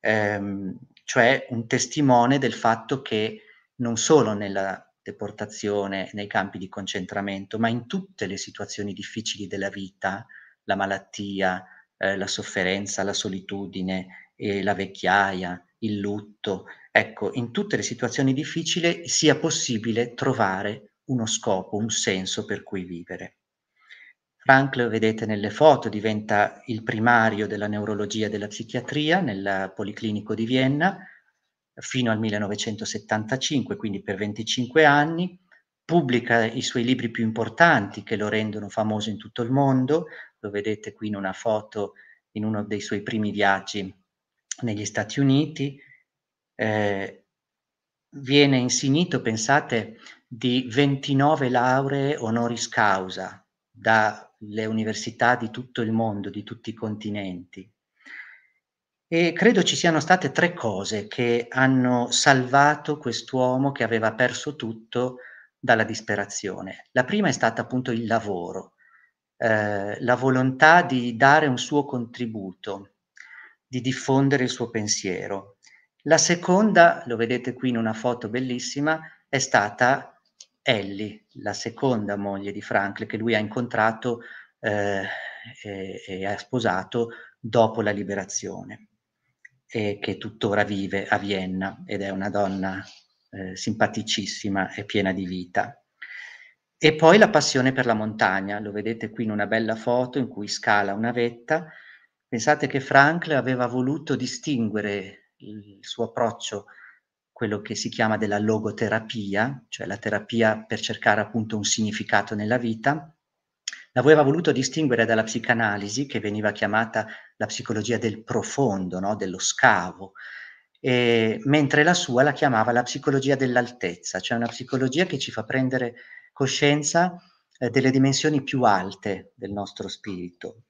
ehm, cioè un testimone del fatto che non solo nella deportazione, nei campi di concentramento, ma in tutte le situazioni difficili della vita, la malattia, eh, la sofferenza, la solitudine, la vecchiaia, il lutto, ecco, in tutte le situazioni difficili sia possibile trovare uno scopo, un senso per cui vivere. Frank, lo vedete nelle foto, diventa il primario della neurologia e della psichiatria nel Policlinico di Vienna fino al 1975, quindi per 25 anni, pubblica i suoi libri più importanti che lo rendono famoso in tutto il mondo, lo vedete qui in una foto in uno dei suoi primi viaggi negli Stati Uniti, eh, viene insignito, pensate, di 29 lauree honoris causa dalle università di tutto il mondo, di tutti i continenti. E credo ci siano state tre cose che hanno salvato quest'uomo che aveva perso tutto dalla disperazione. La prima è stata appunto il lavoro, eh, la volontà di dare un suo contributo, di diffondere il suo pensiero. La seconda, lo vedete qui in una foto bellissima, è stata Ellie, la seconda moglie di Franklin, che lui ha incontrato eh, e, e, ha sposato dopo la liberazione, e che tuttora vive a Vienna ed è una donna eh, simpaticissima e piena di vita. E poi la passione per la montagna, lo vedete qui in una bella foto in cui scala una vetta. Pensate che Franklin aveva voluto distinguere il suo approccio quello che si chiama della logoterapia, cioè la terapia per cercare appunto un significato nella vita, l'aveva voluto distinguere dalla psicanalisi, che veniva chiamata la psicologia del profondo, no? dello scavo, e, mentre la sua la chiamava la psicologia dell'altezza, cioè una psicologia che ci fa prendere coscienza eh, delle dimensioni più alte del nostro spirito.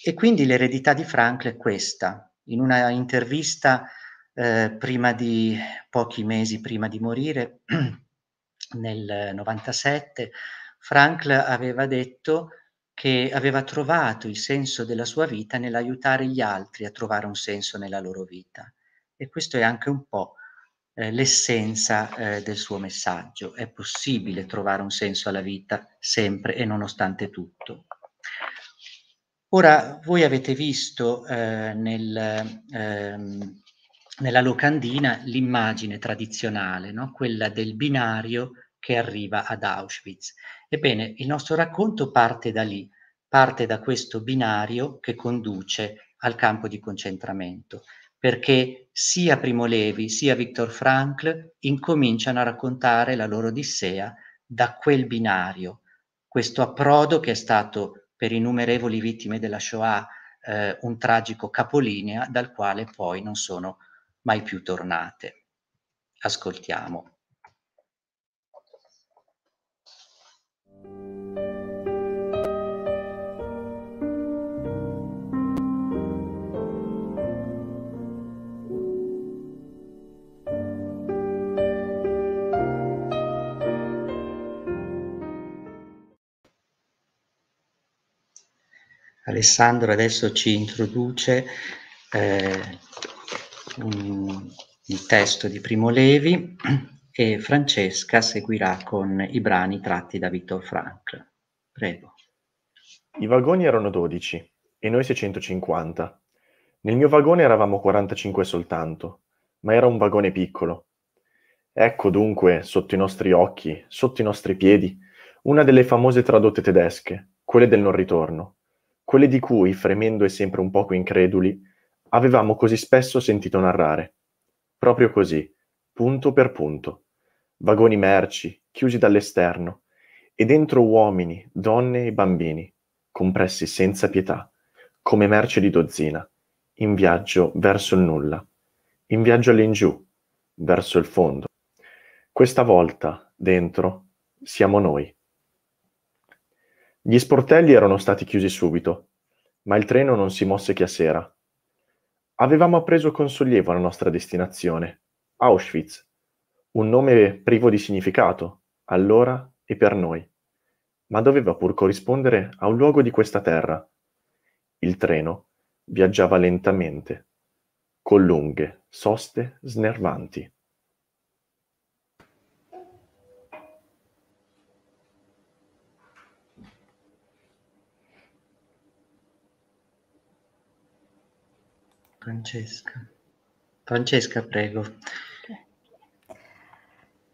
E quindi l'eredità di Frankl è questa. In una intervista eh, prima di pochi mesi prima di morire, nel 97, Frankl aveva detto che aveva trovato il senso della sua vita nell'aiutare gli altri a trovare un senso nella loro vita. E questo è anche un po' eh, l'essenza eh, del suo messaggio. È possibile trovare un senso alla vita sempre e nonostante tutto. Ora, voi avete visto eh, nel, ehm, nella locandina l'immagine tradizionale, no? quella del binario che arriva ad Auschwitz. Ebbene, il nostro racconto parte da lì, parte da questo binario che conduce al campo di concentramento, perché sia Primo Levi sia Viktor Frankl incominciano a raccontare la loro odissea da quel binario, questo approdo che è stato per innumerevoli vittime della Shoah eh, un tragico capolinea dal quale poi non sono più mai più tornate. Ascoltiamo. Alessandro adesso ci introduce eh, um, il testo di Primo Levi e Francesca seguirà con i brani tratti da Vittor Frank. Prego. I vagoni erano 12 e noi 650. Nel mio vagone eravamo 45 soltanto, ma era un vagone piccolo. Ecco dunque, sotto i nostri occhi, sotto i nostri piedi, una delle famose tradotte tedesche, quelle del non ritorno, quelle di cui, fremendo e sempre un poco increduli, avevamo così spesso sentito narrare. Proprio così, punto per punto. Vagoni merci, chiusi dall'esterno, e dentro uomini, donne e bambini, compressi senza pietà, come merce di dozzina, in viaggio verso il nulla, in viaggio all'ingiù, verso il fondo. Questa volta, dentro, siamo noi. Gli sportelli erano stati chiusi subito, ma il treno non si mosse che a sera Avevamo appreso con sollievo la nostra destinazione, Auschwitz, un nome privo di significato, allora e per noi, ma doveva pur corrispondere a un luogo di questa terra. Il treno viaggiava lentamente, con lunghe soste snervanti. Francesca. Francesca, prego.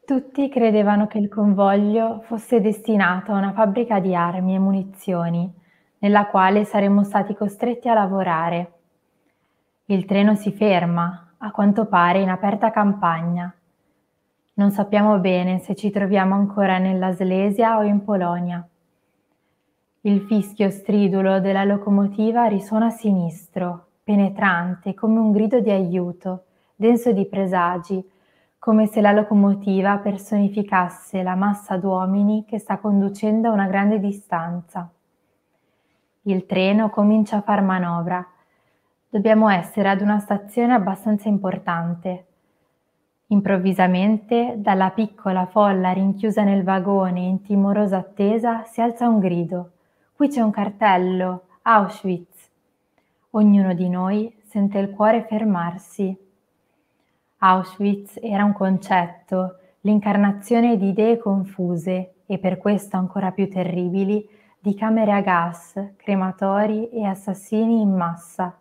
Tutti credevano che il convoglio fosse destinato a una fabbrica di armi e munizioni, nella quale saremmo stati costretti a lavorare. Il treno si ferma, a quanto pare in aperta campagna. Non sappiamo bene se ci troviamo ancora nella Slesia o in Polonia. Il fischio stridulo della locomotiva risuona a sinistro, penetrante come un grido di aiuto, denso di presagi, come se la locomotiva personificasse la massa d'uomini che sta conducendo a una grande distanza. Il treno comincia a far manovra. Dobbiamo essere ad una stazione abbastanza importante. Improvvisamente, dalla piccola folla rinchiusa nel vagone in timorosa attesa, si alza un grido. Qui c'è un cartello, Auschwitz. Ognuno di noi sente il cuore fermarsi. Auschwitz era un concetto, l'incarnazione di idee confuse e per questo ancora più terribili di camere a gas, crematori e assassini in massa.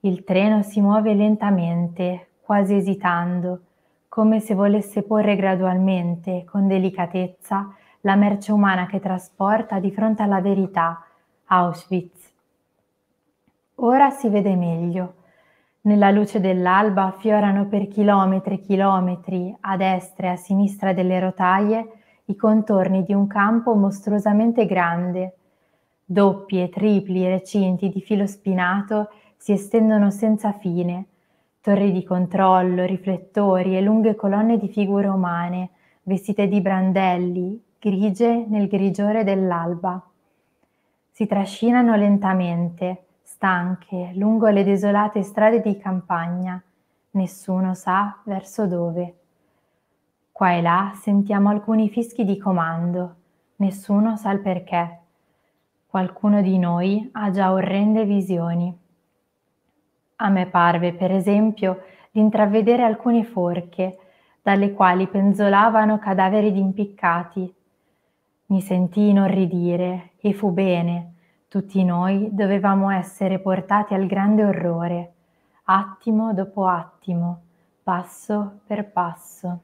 Il treno si muove lentamente, quasi esitando, come se volesse porre gradualmente, con delicatezza, la merce umana che trasporta di fronte alla verità, Auschwitz Ora si vede meglio. Nella luce dell'alba affiorano per chilometri e chilometri, a destra e a sinistra delle rotaie, i contorni di un campo mostruosamente grande. Doppi e tripli recinti di filo spinato si estendono senza fine, torri di controllo, riflettori e lunghe colonne di figure umane, vestite di brandelli, grigie nel grigiore dell'alba. Si trascinano lentamente, stanche, lungo le desolate strade di campagna, nessuno sa verso dove. Qua e là sentiamo alcuni fischi di comando, nessuno sa il perché. Qualcuno di noi ha già orrende visioni. A me parve, per esempio, di intravedere alcune forche, dalle quali penzolavano cadaveri d'impiccati. Mi sentii inorridire e fu bene tutti noi dovevamo essere portati al grande orrore, attimo dopo attimo, passo per passo.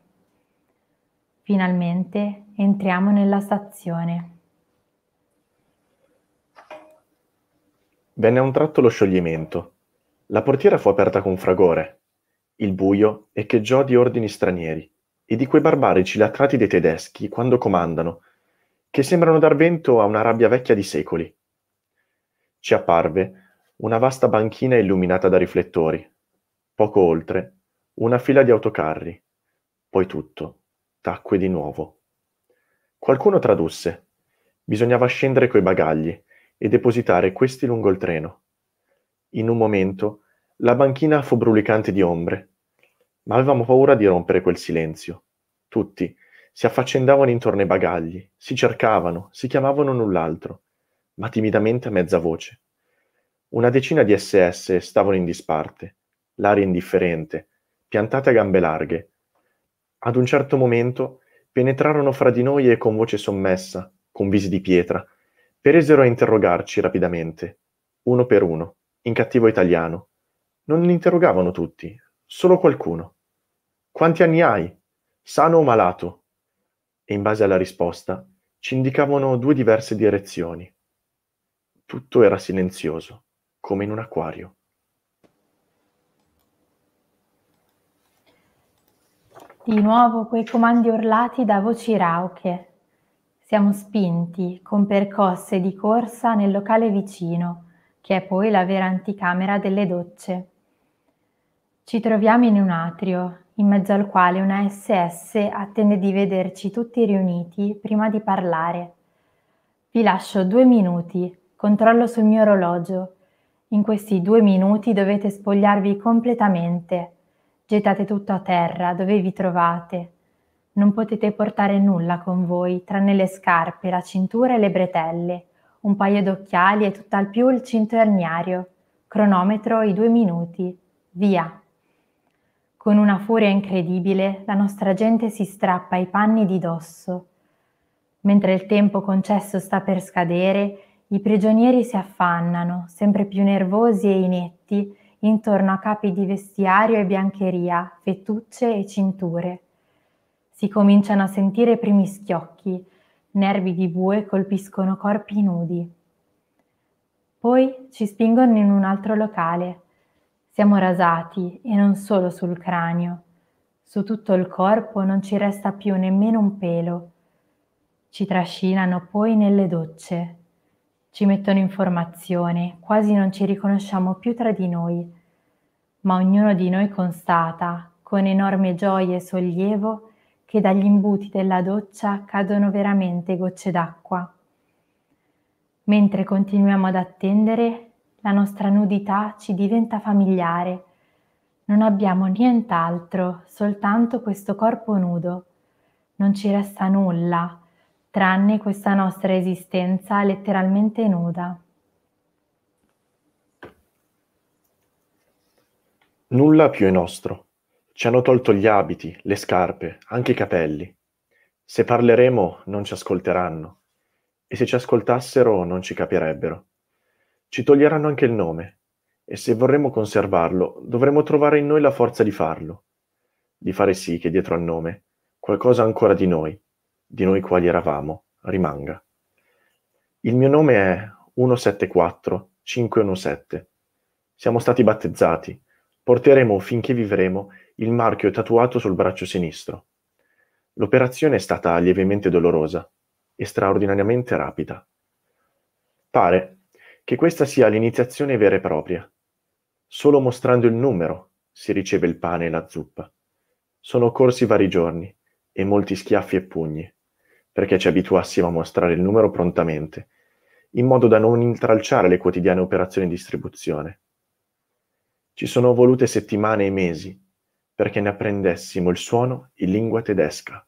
Finalmente entriamo nella stazione. Venne a un tratto lo scioglimento. La portiera fu aperta con fragore. Il buio echeggiò di ordini stranieri e di quei barbarici latrati dei tedeschi quando comandano, che sembrano dar vento a una rabbia vecchia di secoli ci apparve una vasta banchina illuminata da riflettori, poco oltre una fila di autocarri, poi tutto tacque di nuovo. Qualcuno tradusse. Bisognava scendere coi bagagli e depositare questi lungo il treno. In un momento la banchina fu brulicante di ombre, ma avevamo paura di rompere quel silenzio. Tutti si affaccendavano intorno ai bagagli, si cercavano, si chiamavano null'altro ma timidamente a mezza voce. Una decina di SS stavano in disparte, l'aria indifferente, piantate a gambe larghe. Ad un certo momento penetrarono fra di noi e con voce sommessa, con visi di pietra, peresero a interrogarci rapidamente, uno per uno, in cattivo italiano. Non interrogavano tutti, solo qualcuno. Quanti anni hai? Sano o malato? E in base alla risposta ci indicavano due diverse direzioni. Tutto era silenzioso, come in un acquario. Di nuovo quei comandi urlati da voci rauche. Siamo spinti con percosse di corsa nel locale vicino, che è poi la vera anticamera delle docce. Ci troviamo in un atrio, in mezzo al quale una SS attende di vederci tutti riuniti prima di parlare. Vi lascio due minuti Controllo sul mio orologio. In questi due minuti dovete spogliarvi completamente. Gettate tutto a terra dove vi trovate. Non potete portare nulla con voi, tranne le scarpe, la cintura e le bretelle, un paio d'occhiali e tutt'al più il cinto erniario. Cronometro i due minuti. Via. Con una furia incredibile la nostra gente si strappa i panni di dosso. Mentre il tempo concesso sta per scadere, i prigionieri si affannano, sempre più nervosi e inetti, intorno a capi di vestiario e biancheria, fettucce e cinture. Si cominciano a sentire i primi schiocchi, nervi di bue colpiscono corpi nudi. Poi ci spingono in un altro locale. Siamo rasati e non solo sul cranio. Su tutto il corpo non ci resta più nemmeno un pelo. Ci trascinano poi nelle docce. Ci mettono in formazione, quasi non ci riconosciamo più tra di noi, ma ognuno di noi constata, con enorme gioia e sollievo, che dagli imbuti della doccia cadono veramente gocce d'acqua. Mentre continuiamo ad attendere, la nostra nudità ci diventa familiare. Non abbiamo nient'altro, soltanto questo corpo nudo. Non ci resta nulla, tranne questa nostra esistenza letteralmente nuda. Nulla più è nostro. Ci hanno tolto gli abiti, le scarpe, anche i capelli. Se parleremo non ci ascolteranno e se ci ascoltassero non ci capirebbero. Ci toglieranno anche il nome e se vorremmo conservarlo dovremo trovare in noi la forza di farlo, di fare sì che dietro al nome qualcosa ancora di noi, di noi quali eravamo rimanga. Il mio nome è 174 517. Siamo stati battezzati. Porteremo finché vivremo il marchio tatuato sul braccio sinistro. L'operazione è stata lievemente dolorosa e straordinariamente rapida. Pare che questa sia l'iniziazione vera e propria. Solo mostrando il numero si riceve il pane e la zuppa. Sono corsi vari giorni e molti schiaffi e pugni perché ci abituassimo a mostrare il numero prontamente, in modo da non intralciare le quotidiane operazioni di distribuzione. Ci sono volute settimane e mesi perché ne apprendessimo il suono in lingua tedesca.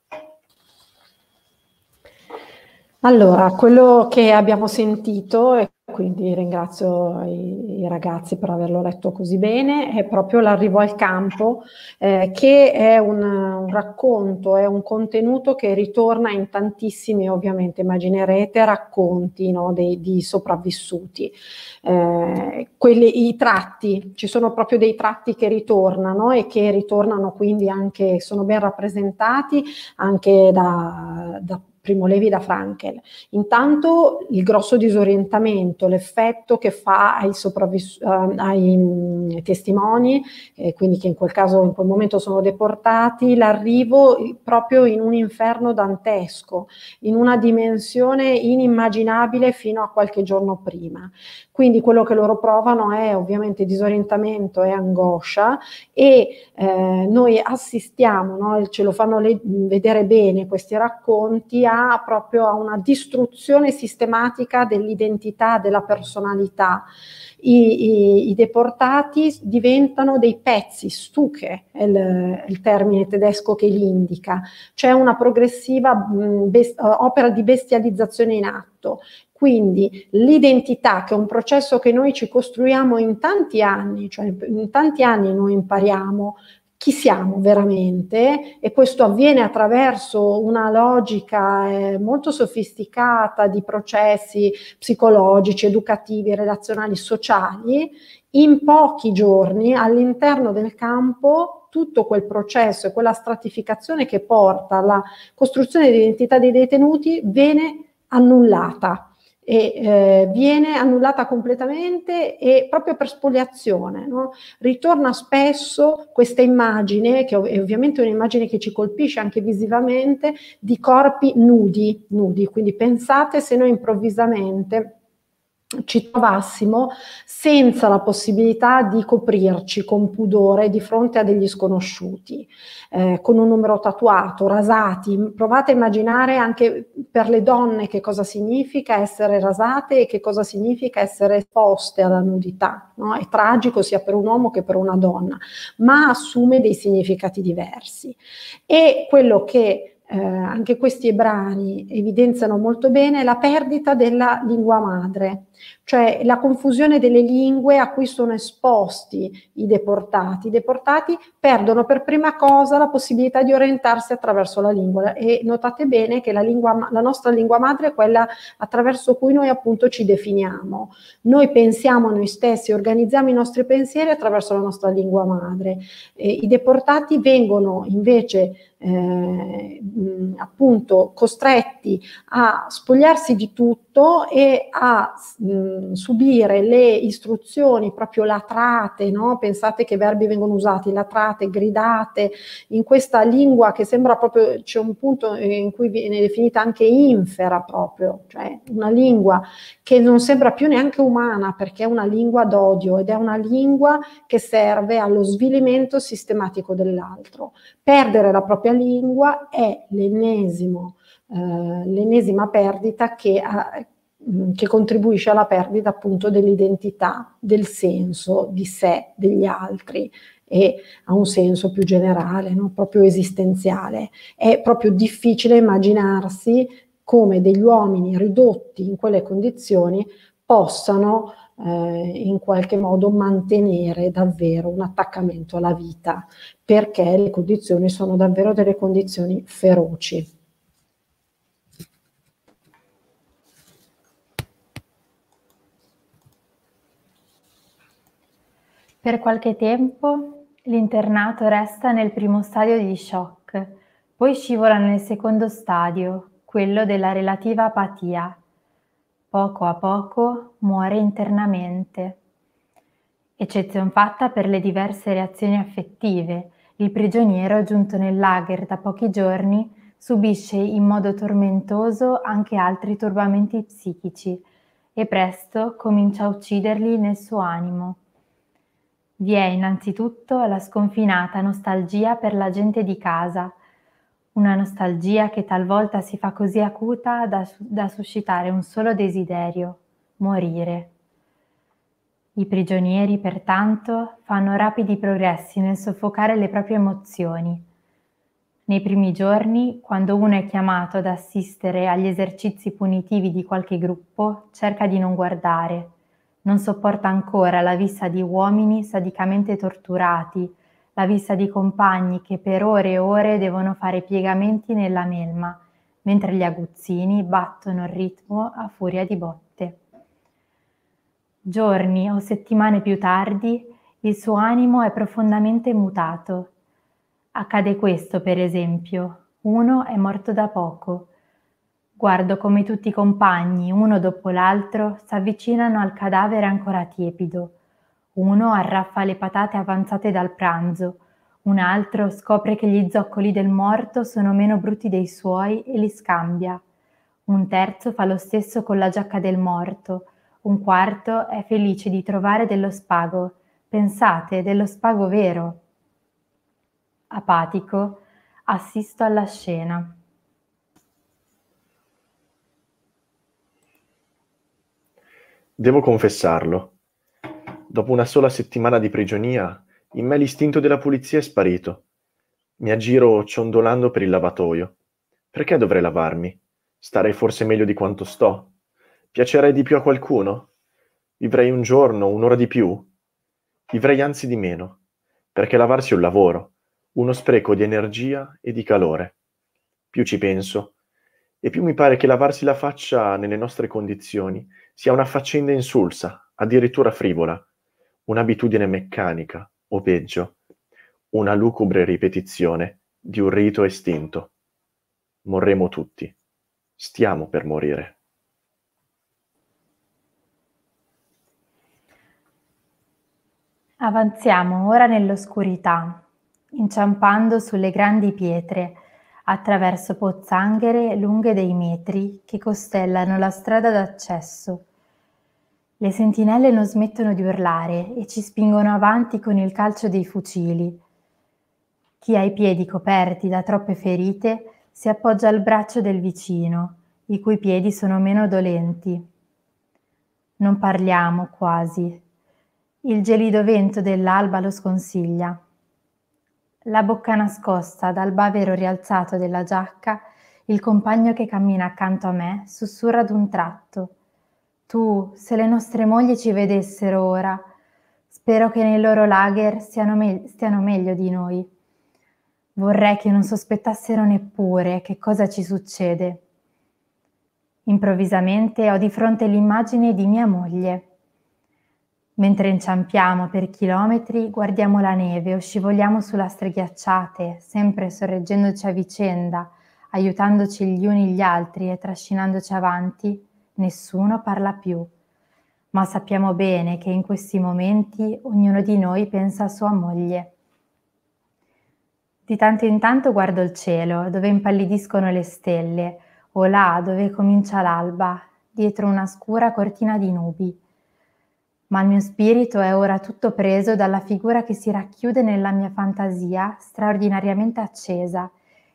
Allora, quello che abbiamo sentito, e quindi ringrazio i, i, ragazzi per averlo letto così bene, è proprio l'arrivo al campo, eh, che è un, un, racconto, è un contenuto che ritorna in tantissimi, ovviamente immaginerete, racconti no, dei, di sopravvissuti. Eh, quelli, I tratti, ci sono proprio dei tratti che ritornano e che ritornano quindi anche, sono ben rappresentati anche da, da Primo Levi da Frankel. Intanto il grosso disorientamento, l'effetto che fa ai, sopravvis- eh, ai mh, mm, testimoni, eh, quindi che in quel caso, in quel momento sono deportati, l'arrivo proprio in un inferno dantesco, in una dimensione inimmaginabile fino a qualche giorno prima. Quindi quello che loro provano è ovviamente disorientamento e angoscia e eh, noi assistiamo, no, ce lo fanno le- vedere bene questi racconti, a porterà proprio a una distruzione sistematica dell'identità, della personalità. I, i, i deportati diventano dei pezzi, stuche è il, il termine tedesco che li indica. C'è una progressiva mh, mm, best, opera di bestializzazione in atto quindi l'identità, che è un processo che noi ci costruiamo in tanti anni, cioè in tanti anni noi impariamo chi siamo veramente e questo avviene attraverso una logica eh, molto sofisticata di processi psicologici, educativi, relazionali, sociali, in pochi giorni all'interno del campo tutto quel processo e quella stratificazione che porta alla costruzione di identità dei detenuti viene annullata e eh, viene annullata completamente e proprio per spoliazione. No? Ritorna spesso questa immagine, che è ovviamente un'immagine che ci colpisce anche visivamente, di corpi nudi, nudi. Quindi pensate se noi improvvisamente ci trovassimo senza la possibilità di coprirci con pudore di fronte a degli sconosciuti, eh, con un numero tatuato, rasati. Provate a immaginare anche per le donne che cosa significa essere rasate e che cosa significa essere esposte alla nudità. No? È tragico sia per un uomo che per una donna, ma assume dei significati diversi. E quello che eh, anche questi brani evidenziano molto bene è la perdita della lingua madre, cioè la confusione delle lingue a cui sono esposti i deportati. I deportati perdono per prima cosa la possibilità di orientarsi attraverso la lingua e notate bene che la, lingua, la nostra lingua madre è quella attraverso cui noi appunto ci definiamo. Noi pensiamo noi stessi, organizziamo i nostri pensieri attraverso la nostra lingua madre. E I deportati vengono invece eh, appunto costretti a spogliarsi di tutto e a mh, subire le istruzioni proprio latrate, no? pensate che verbi vengono usati, latrate, gridate, in questa lingua che sembra proprio, c'è un punto in cui viene definita anche infera proprio, cioè una lingua che non sembra più neanche umana perché è una lingua d'odio ed è una lingua che serve allo svilimento sistematico dell'altro. Perdere la propria lingua è l'ennesimo eh, l'ennesima perdita che, ah, Mm, che contribuisce alla perdita appunto dell'identità, del senso di sé, degli altri e a un senso più generale, no? proprio esistenziale. È proprio difficile immaginarsi come degli uomini ridotti in quelle condizioni possano eh, in qualche modo mantenere davvero un attaccamento alla vita, perché le condizioni sono davvero delle condizioni feroci. Per qualche tempo l'internato resta nel primo stadio di shock, poi scivola nel secondo stadio, quello della relativa apatia. Poco a poco muore internamente. Eccezion fatta per le diverse reazioni affettive, il prigioniero giunto nel lager da pochi giorni subisce in modo tormentoso anche altri turbamenti psichici e presto comincia a ucciderli nel suo animo. Vi è innanzitutto la sconfinata nostalgia per la gente di casa, una nostalgia che talvolta si fa così acuta da, da suscitare un solo desiderio, morire. I prigionieri, pertanto, fanno rapidi progressi nel soffocare le proprie emozioni. Nei primi giorni, quando uno è chiamato ad assistere agli esercizi punitivi di qualche gruppo, cerca di non guardare, non sopporta ancora la vista di uomini sadicamente torturati, la vista di compagni che per ore e ore devono fare piegamenti nella melma, mentre gli aguzzini battono il ritmo a furia di botte. Giorni o settimane più tardi, il suo animo è profondamente mutato. Accade questo, per esempio. Uno è morto da poco, Guardo come tutti i compagni, uno dopo l'altro, s'avvicinano al cadavere ancora tiepido. Uno arraffa le patate avanzate dal pranzo, un altro scopre che gli zoccoli del morto sono meno brutti dei suoi e li scambia. Un terzo fa lo stesso con la giacca del morto, un quarto è felice di trovare dello spago, pensate, dello spago vero. Apatico, assisto alla scena. Devo confessarlo. Dopo una sola settimana di prigionia, in me l'istinto della pulizia è sparito. Mi aggiro ciondolando per il lavatoio. Perché dovrei lavarmi? Starei forse meglio di quanto sto? Piacerei di più a qualcuno? Vivrei un giorno, un'ora di più? Vivrei anzi di meno, perché lavarsi è un lavoro, uno spreco di energia e di calore. Più ci penso, e più mi pare che lavarsi la faccia nelle nostre condizioni sia una faccenda insulsa, addirittura frivola, un'abitudine meccanica, o peggio, una lucubre ripetizione di un rito estinto. Morremo tutti. Stiamo per morire. Avanziamo ora nell'oscurità, inciampando sulle grandi pietre attraverso pozzanghere lunghe dei metri che costellano la strada d'accesso. Le sentinelle non smettono di urlare e ci spingono avanti con il calcio dei fucili. Chi ha i piedi coperti da troppe ferite si appoggia al braccio del vicino, i cui piedi sono meno dolenti. Non parliamo quasi. Il gelido vento dell'alba lo sconsiglia. La bocca nascosta dal bavero rialzato della giacca, il compagno che cammina accanto a me sussurra ad un tratto. Tu, se le nostre mogli ci vedessero ora, spero che nei loro lager stiano, me- stiano meglio di noi. Vorrei che non sospettassero neppure che cosa ci succede. Improvvisamente ho di fronte l'immagine di mia moglie Mentre inciampiamo per chilometri, guardiamo la neve o scivoliamo su lastre ghiacciate, sempre sorreggendoci a vicenda, aiutandoci gli uni gli altri e trascinandoci avanti, nessuno parla più. Ma sappiamo bene che in questi momenti ognuno di noi pensa a sua moglie. Di tanto in tanto guardo il cielo, dove impallidiscono le stelle, o là dove comincia l'alba, dietro una scura cortina di nubi ma il mio spirito è ora tutto preso dalla figura che si racchiude nella mia fantasia straordinariamente accesa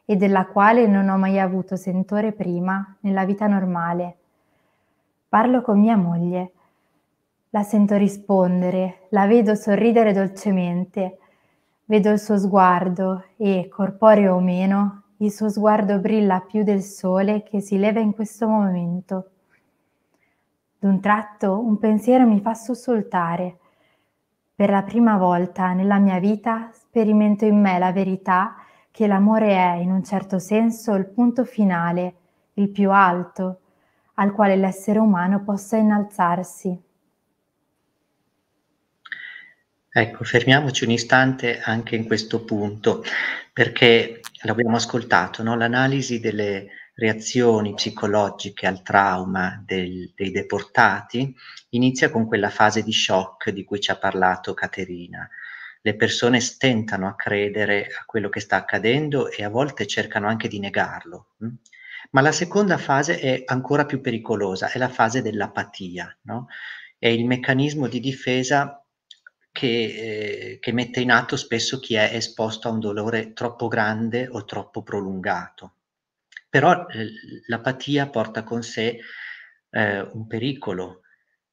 e della quale non ho mai avuto sentore prima nella vita normale. Parlo con mia moglie. La sento rispondere, la vedo sorridere dolcemente, vedo il suo sguardo e, corporeo o meno, il suo sguardo brilla più del sole che si leva in questo momento. D'un tratto un pensiero mi fa sussultare. Per la prima volta nella mia vita sperimento in me la verità che l'amore è, in un certo senso, il punto finale, il più alto, al quale l'essere umano possa innalzarsi. Ecco, fermiamoci un istante anche in questo punto, perché l'abbiamo ascoltato, no? l'analisi delle reazioni psicologiche al trauma del, dei deportati, inizia con quella fase di shock di cui ci ha parlato Caterina. Le persone stentano a credere a quello che sta accadendo e a volte cercano anche di negarlo. Hm? Ma la seconda fase è ancora più pericolosa, è la fase dell'apatia, no? è il meccanismo di difesa che, eh, che mette in atto spesso chi è esposto a un dolore troppo grande o troppo prolungato. Però eh, l'apatia porta con sé eh, un pericolo,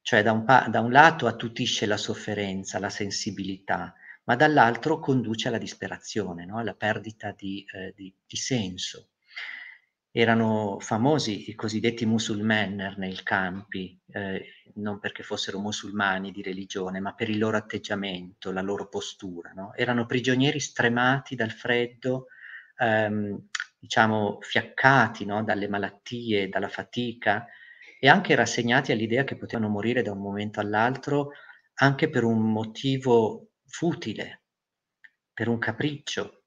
cioè da un, pa- da un lato attutisce la sofferenza, la sensibilità, ma dall'altro conduce alla disperazione, no? alla perdita di, eh, di, di, senso. Erano famosi i cosiddetti musulmaner nei campi, eh, non perché fossero musulmani di religione, ma per il loro atteggiamento, la loro postura. No? Erano prigionieri stremati dal freddo, ehm, diciamo, fiaccati no? dalle malattie, dalla fatica e anche rassegnati all'idea che potevano morire da un momento all'altro anche per un motivo futile, per un capriccio.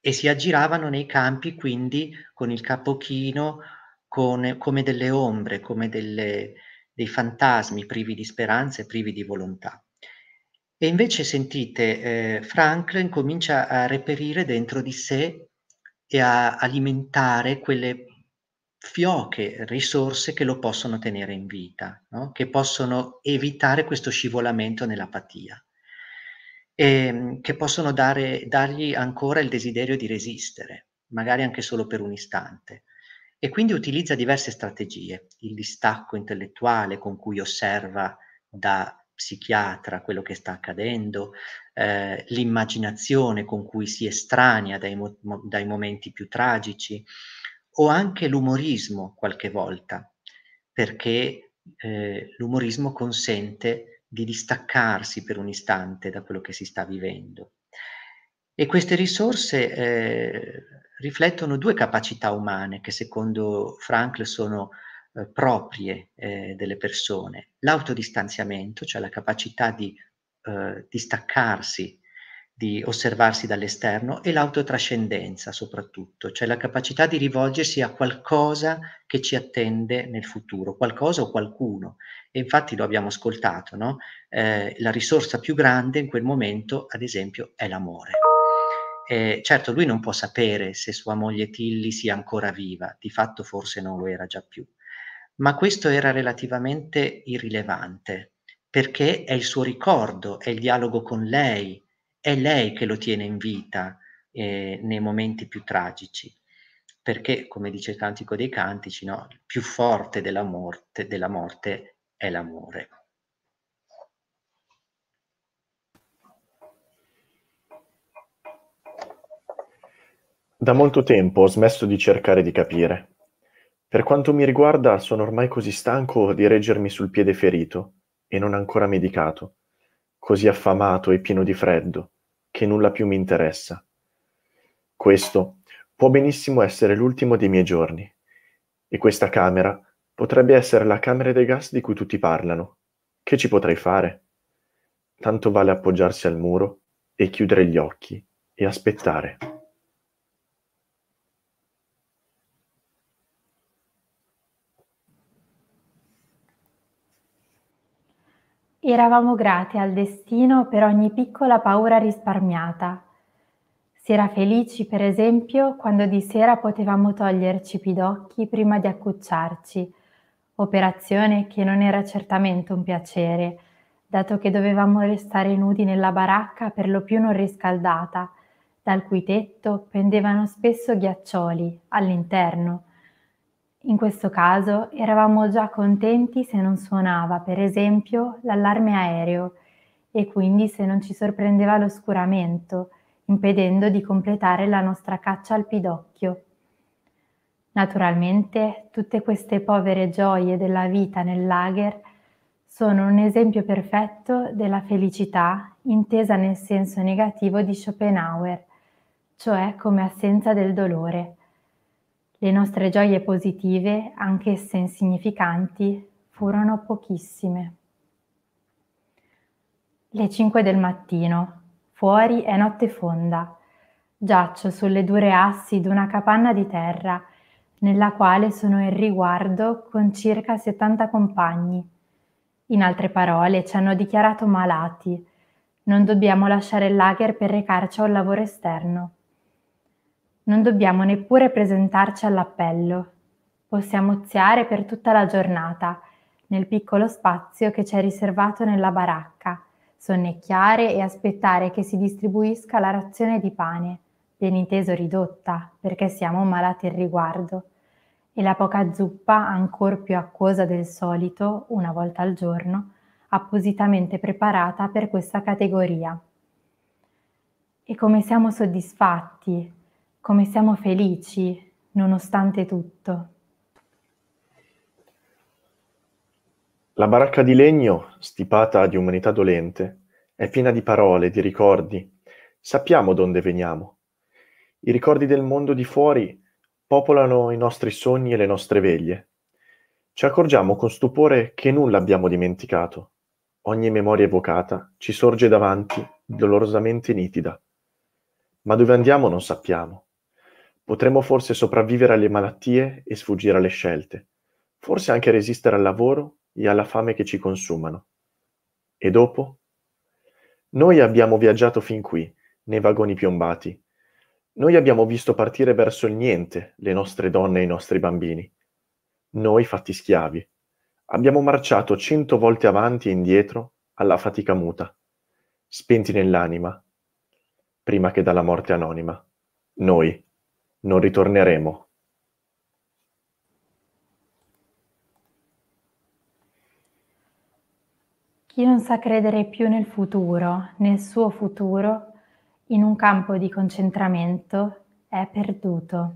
E si aggiravano nei campi quindi con il capochino con, come delle ombre, come delle, dei fantasmi privi di speranza e privi di volontà. E invece sentite, eh, Franklin comincia a reperire dentro di sé e a alimentare quelle fioche risorse che lo possono tenere in vita, no? che possono evitare questo scivolamento nell'apatia e ehm, che possono dare, dargli ancora il desiderio di resistere, magari anche solo per un istante. E quindi utilizza diverse strategie, il distacco intellettuale con cui osserva da psichiatra quello che sta accadendo, eh, l'immaginazione con cui si estranea dai, mo- dai momenti più tragici o anche l'umorismo qualche volta, perché eh, l'umorismo consente di distaccarsi per un istante da quello che si sta vivendo. E queste risorse eh, riflettono due capacità umane che secondo Frankl sono eh, proprie eh, delle persone, l'autodistanziamento, cioè la capacità di eh, distaccarsi, di osservarsi dall'esterno e l'autotrascendenza soprattutto, cioè la capacità di rivolgersi a qualcosa che ci attende nel futuro, qualcosa o qualcuno. E infatti lo abbiamo ascoltato, no? Eh, la risorsa più grande in quel momento, ad esempio, è l'amore. Eh, certo, lui non può sapere se sua moglie Tilly sia ancora viva, di fatto forse non lo era già più, ma questo era relativamente irrilevante, perché è il suo ricordo, è il dialogo con lei, è lei che lo tiene in vita eh, nei momenti più tragici, perché, come dice il Cantico dei Cantici, no, il più forte della morte, della morte è l'amore. Da molto tempo ho smesso di cercare di capire per quanto mi riguarda, sono ormai così stanco di reggermi sul piede ferito, e non ancora medicato, così affamato e pieno di freddo, che nulla più mi interessa. Questo può benissimo essere l'ultimo dei miei giorni, e questa camera potrebbe essere la camera dei gas di cui tutti parlano. Che ci potrei fare? Tanto vale appoggiarsi al muro e chiudere gli occhi e aspettare. Eravamo grati al destino per ogni piccola paura risparmiata. Si era felici, per esempio, quando di sera potevamo toglierci i pidocchi prima di accucciarci, operazione che non era certamente un piacere, dato che dovevamo restare nudi nella baracca per lo più non riscaldata, dal cui tetto pendevano spesso ghiaccioli all'interno in questo caso eravamo già contenti se non suonava, per esempio, l'allarme aereo e quindi se non ci sorprendeva l'oscuramento, impedendo di completare la nostra caccia al pidocchio. Naturalmente, tutte queste povere gioie della vita nel lager sono un esempio perfetto della felicità intesa nel senso negativo di Schopenhauer, cioè come assenza del dolore le nostre gioie positive, anch'esse insignificanti, furono pochissime. Le 5 del mattino. Fuori è notte fonda. Giaccio sulle dure assi d'una capanna di terra, nella quale sono in riguardo con circa 70 compagni. In altre parole, ci hanno dichiarato malati. Non dobbiamo lasciare il lager per recarci a un lavoro esterno. Non dobbiamo neppure presentarci all'appello. Possiamo oziare per tutta la giornata, nel piccolo spazio che ci è riservato nella baracca, sonnecchiare e aspettare che si distribuisca la razione di pane, ben inteso ridotta, perché siamo malati al riguardo, e la poca zuppa, ancor più acquosa del solito, una volta al giorno, appositamente preparata per questa categoria. E come siamo soddisfatti come siamo felici nonostante tutto. La baracca di legno, stipata di umanità dolente, è piena di parole, di ricordi. Sappiamo d'onde veniamo. I ricordi del mondo di fuori popolano i nostri sogni e le nostre veglie. Ci accorgiamo con stupore che nulla abbiamo dimenticato. Ogni memoria evocata ci sorge davanti, dolorosamente nitida. Ma dove andiamo non sappiamo. Potremmo forse sopravvivere alle malattie e sfuggire alle scelte, forse anche resistere al lavoro e alla fame che ci consumano. E dopo? Noi abbiamo viaggiato fin qui, nei vagoni piombati. Noi abbiamo visto partire verso il niente le nostre donne e i nostri bambini. Noi fatti schiavi. Abbiamo marciato cento volte avanti e indietro alla fatica muta, spenti nell'anima, prima che dalla morte anonima. Noi non ritorneremo. Chi non sa credere più nel futuro, nel suo futuro, in un campo di concentramento, è perduto.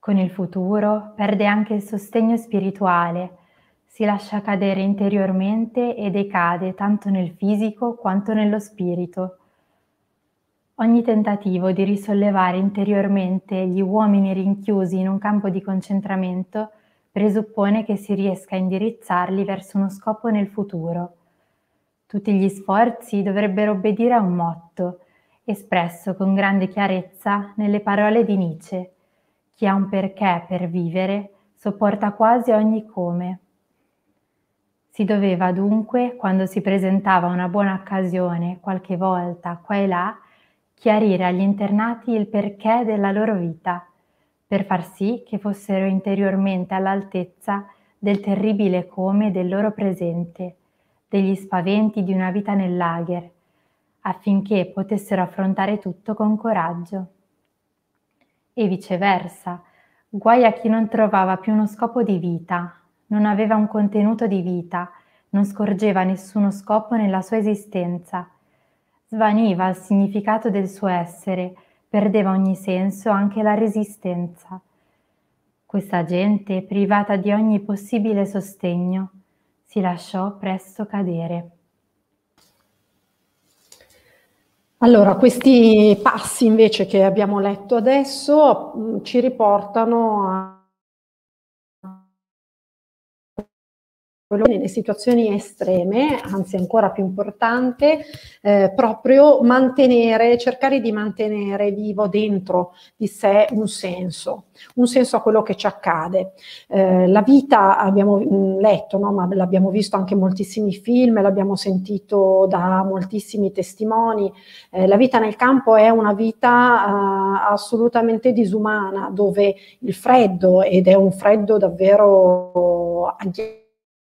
Con il futuro perde anche il sostegno spirituale, si lascia cadere interiormente e decade tanto nel fisico quanto nello spirito. Ogni tentativo di risollevare interiormente gli uomini rinchiusi in un campo di concentramento presuppone che si riesca a indirizzarli verso uno scopo nel futuro. Tutti gli sforzi dovrebbero obbedire a un motto, espresso con grande chiarezza nelle parole di Nietzsche. Chi ha un perché per vivere sopporta quasi ogni come. Si doveva dunque, quando si presentava una buona occasione, qualche volta qua e là, chiarire agli internati il perché della loro vita, per far sì che fossero interiormente all'altezza del terribile come del loro presente, degli spaventi di una vita nel lager, affinché potessero affrontare tutto con coraggio. E viceversa, guai a chi non trovava più uno scopo di vita, non aveva un contenuto di vita, non scorgeva nessuno scopo nella sua esistenza, Svaniva il significato del suo essere, perdeva ogni senso anche la resistenza. Questa gente, privata di ogni possibile sostegno, si lasciò presto cadere. Allora, questi passi invece che abbiamo letto adesso mm, ci riportano a nelle situazioni estreme, anzi ancora più importante, eh, proprio mantenere, cercare di mantenere vivo dentro di sé un senso, un senso a quello che ci accade. Eh, la vita abbiamo mm, letto, no? ma l'abbiamo visto anche in moltissimi film, l'abbiamo sentito da moltissimi testimoni, eh, la vita nel campo è una vita eh, assolutamente disumana, dove il freddo, ed è un freddo davvero agghiacciante,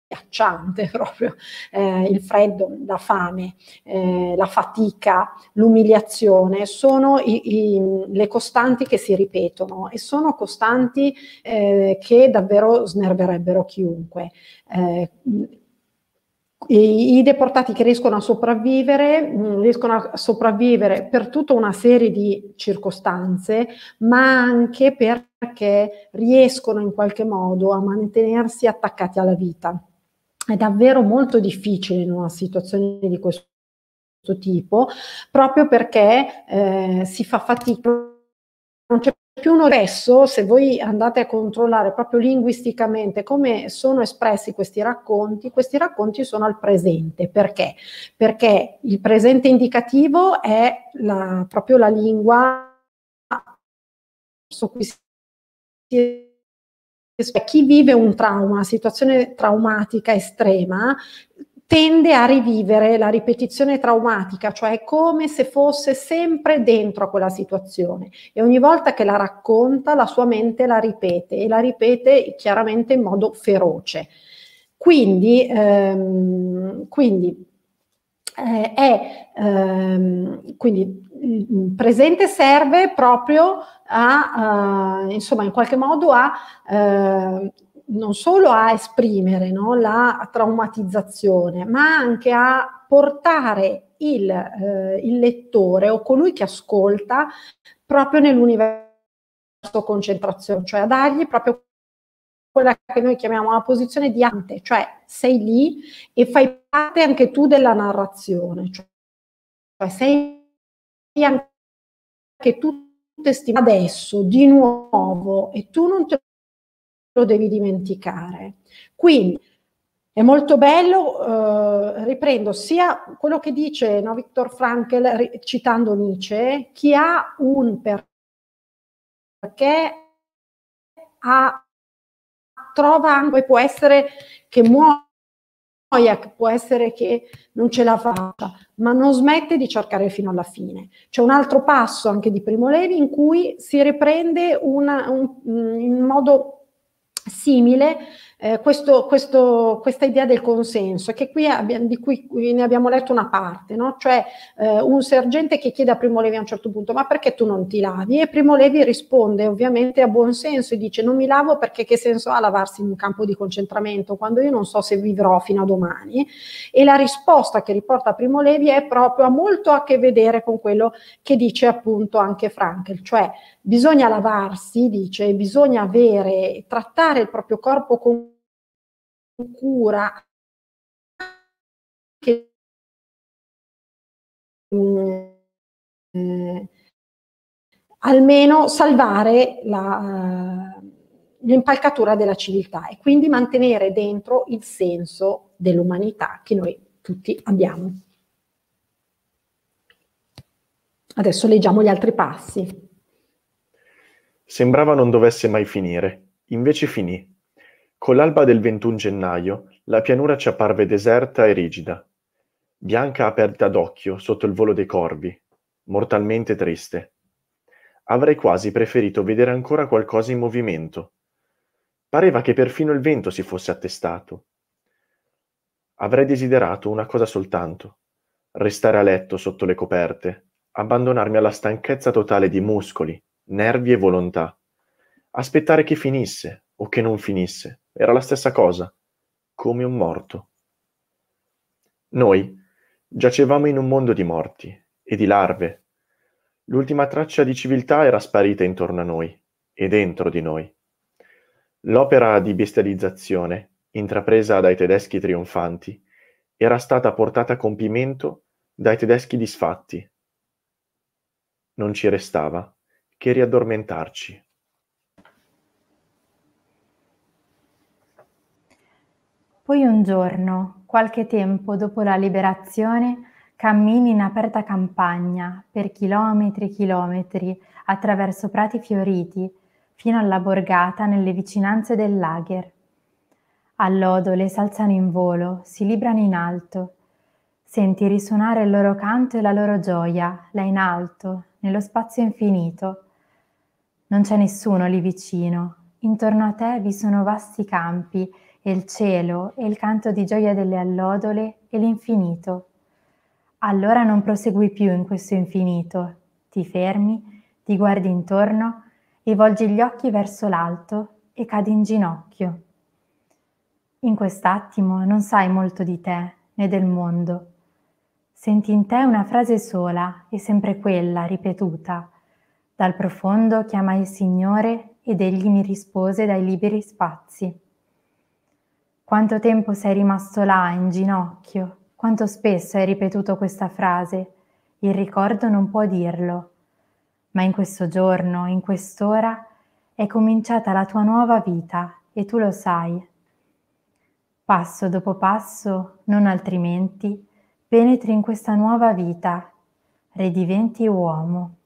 agghiacciante proprio, eh, il freddo, la fame, eh, la fatica, l'umiliazione, sono i, i, le costanti che si ripetono e sono costanti eh, che davvero snerverebbero chiunque. Eh, I, I deportati che riescono a sopravvivere, mh, mm, riescono a sopravvivere per tutta una serie di circostanze, ma anche perché riescono in qualche modo a mantenersi attaccati alla vita è davvero molto difficile in una situazione di questo tipo, proprio perché eh, si fa fatica, non c'è più uno spesso, se voi andate a controllare proprio linguisticamente come sono espressi questi racconti, questi racconti sono al presente. Perché? Perché il presente indicativo è la, proprio la lingua su cui si chi vive un trauma, una situazione traumatica estrema, tende a rivivere la ripetizione traumatica, cioè come se fosse sempre dentro a quella situazione e ogni volta che la racconta la sua mente la ripete e la ripete chiaramente in modo feroce. Quindi, ehm, quindi eh, è ehm, quindi presente serve proprio a, uh, insomma, in qualche modo a uh, non solo a esprimere no, la traumatizzazione, ma anche a portare il, uh, il lettore o colui che ascolta proprio nell'universo concentrazione, cioè a dargli proprio quella che noi chiamiamo la posizione di ante, cioè sei lì e fai parte anche tu della narrazione, cioè sei anche tu stime adesso, di nuovo, e tu non te lo devi dimenticare. Quindi è molto bello, eh, riprendo sia quello che dice no, Viktor Frankl citando Nietzsche, chi ha un perché ha, trova anche, può essere che muore può essere che non ce la faccia, ma non smette di cercare fino alla fine. C'è un altro passo anche di Primo Levi in cui si riprende una, un, mm, in modo simile eh, questo, questo, questa idea del consenso, che qui abbiamo, di cui ne abbiamo letto una parte, no? cioè eh, un sergente che chiede a Primo Levi a un certo punto ma perché tu non ti lavi? E Primo Levi risponde ovviamente a buon senso e dice non mi lavo perché che senso ha lavarsi in un campo di concentramento quando io non so se vivrò fino a domani? E la risposta che riporta Primo Levi è proprio ha molto a che vedere con quello che dice appunto anche Frankel, cioè bisogna lavarsi, dice, bisogna avere, trattare il proprio corpo con cura che eh, mm, almeno salvare eh, l'impalcatura della civiltà e quindi mantenere dentro il senso dell'umanità che noi tutti abbiamo. Adesso leggiamo gli altri passi. Sembrava non dovesse mai finire, invece finì con l'alba del 21 gennaio la pianura ci apparve deserta e rigida, bianca aperta d'occhio sotto il volo dei corvi, mortalmente triste. Avrei quasi preferito vedere ancora qualcosa in movimento. Pareva che perfino il vento si fosse attestato. Avrei desiderato una cosa soltanto, restare a letto sotto le coperte, abbandonarmi alla stanchezza totale di muscoli, nervi e volontà, aspettare che finisse, o che non finisse. Era la stessa cosa, come un morto. Noi giacevamo in un mondo di morti e di larve. L'ultima traccia di civiltà era sparita intorno a noi e dentro di noi. L'opera di bestializzazione, intrapresa dai tedeschi trionfanti, era stata portata a compimento dai tedeschi disfatti. Non ci restava che riaddormentarci. Poi un giorno, qualche tempo dopo la liberazione, cammini in aperta campagna per chilometri e chilometri attraverso prati fioriti fino alla borgata nelle vicinanze del lager. All'odole s'alzano in volo, si librano in alto. Senti risuonare il loro canto e la loro gioia, là in alto, nello spazio infinito. Non c'è nessuno lì vicino. Intorno a te vi sono vasti campi e il cielo e il canto di gioia delle allodole e l'infinito. Allora non prosegui più in questo infinito, ti fermi, ti guardi intorno e volgi gli occhi verso l'alto e cadi in ginocchio. In quest'attimo non sai molto di te né del mondo. Senti in te una frase sola e sempre quella ripetuta. Dal profondo chiamai il Signore ed egli mi rispose dai liberi spazi. Quanto tempo sei rimasto là in ginocchio? Quanto spesso hai ripetuto questa frase? Il ricordo non può dirlo. Ma in questo giorno, in quest'ora, è cominciata la tua nuova vita e tu lo sai. Passo dopo passo, non altrimenti, penetri in questa nuova vita, rediventi uomo.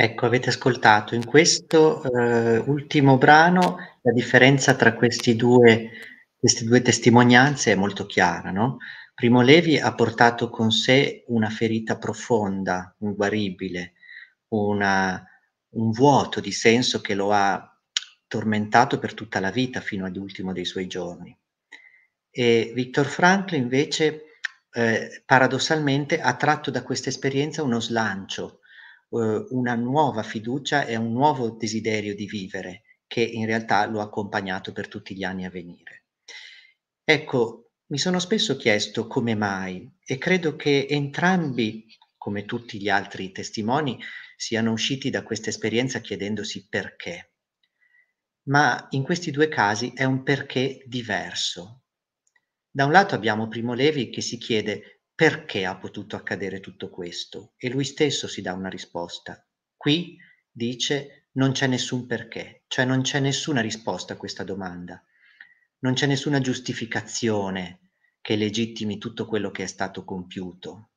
Ecco, avete ascoltato in questo eh, ultimo brano la differenza tra due, queste due testimonianze è molto chiara, no? Primo Levi ha portato con sé una ferita profonda, inguaribile, una, un vuoto di senso che lo ha tormentato per tutta la vita fino all'ultimo dei suoi giorni. E Viktor Frankl invece, eh, paradossalmente, ha tratto da questa esperienza uno slancio eh, una nuova fiducia e un nuovo desiderio di vivere che in realtà l'ho accompagnato per tutti gli anni a venire. Ecco, mi sono spesso chiesto come mai e credo che entrambi, come tutti gli altri testimoni, siano usciti da questa esperienza chiedendosi perché. Ma in questi due casi è un perché diverso. Da un lato abbiamo Primo Levi che si chiede perché ha potuto accadere tutto questo e lui stesso si dà una risposta. Qui dice non c'è nessun perché, cioè non c'è nessuna risposta a questa domanda, non c'è nessuna giustificazione che legittimi tutto quello che è stato compiuto.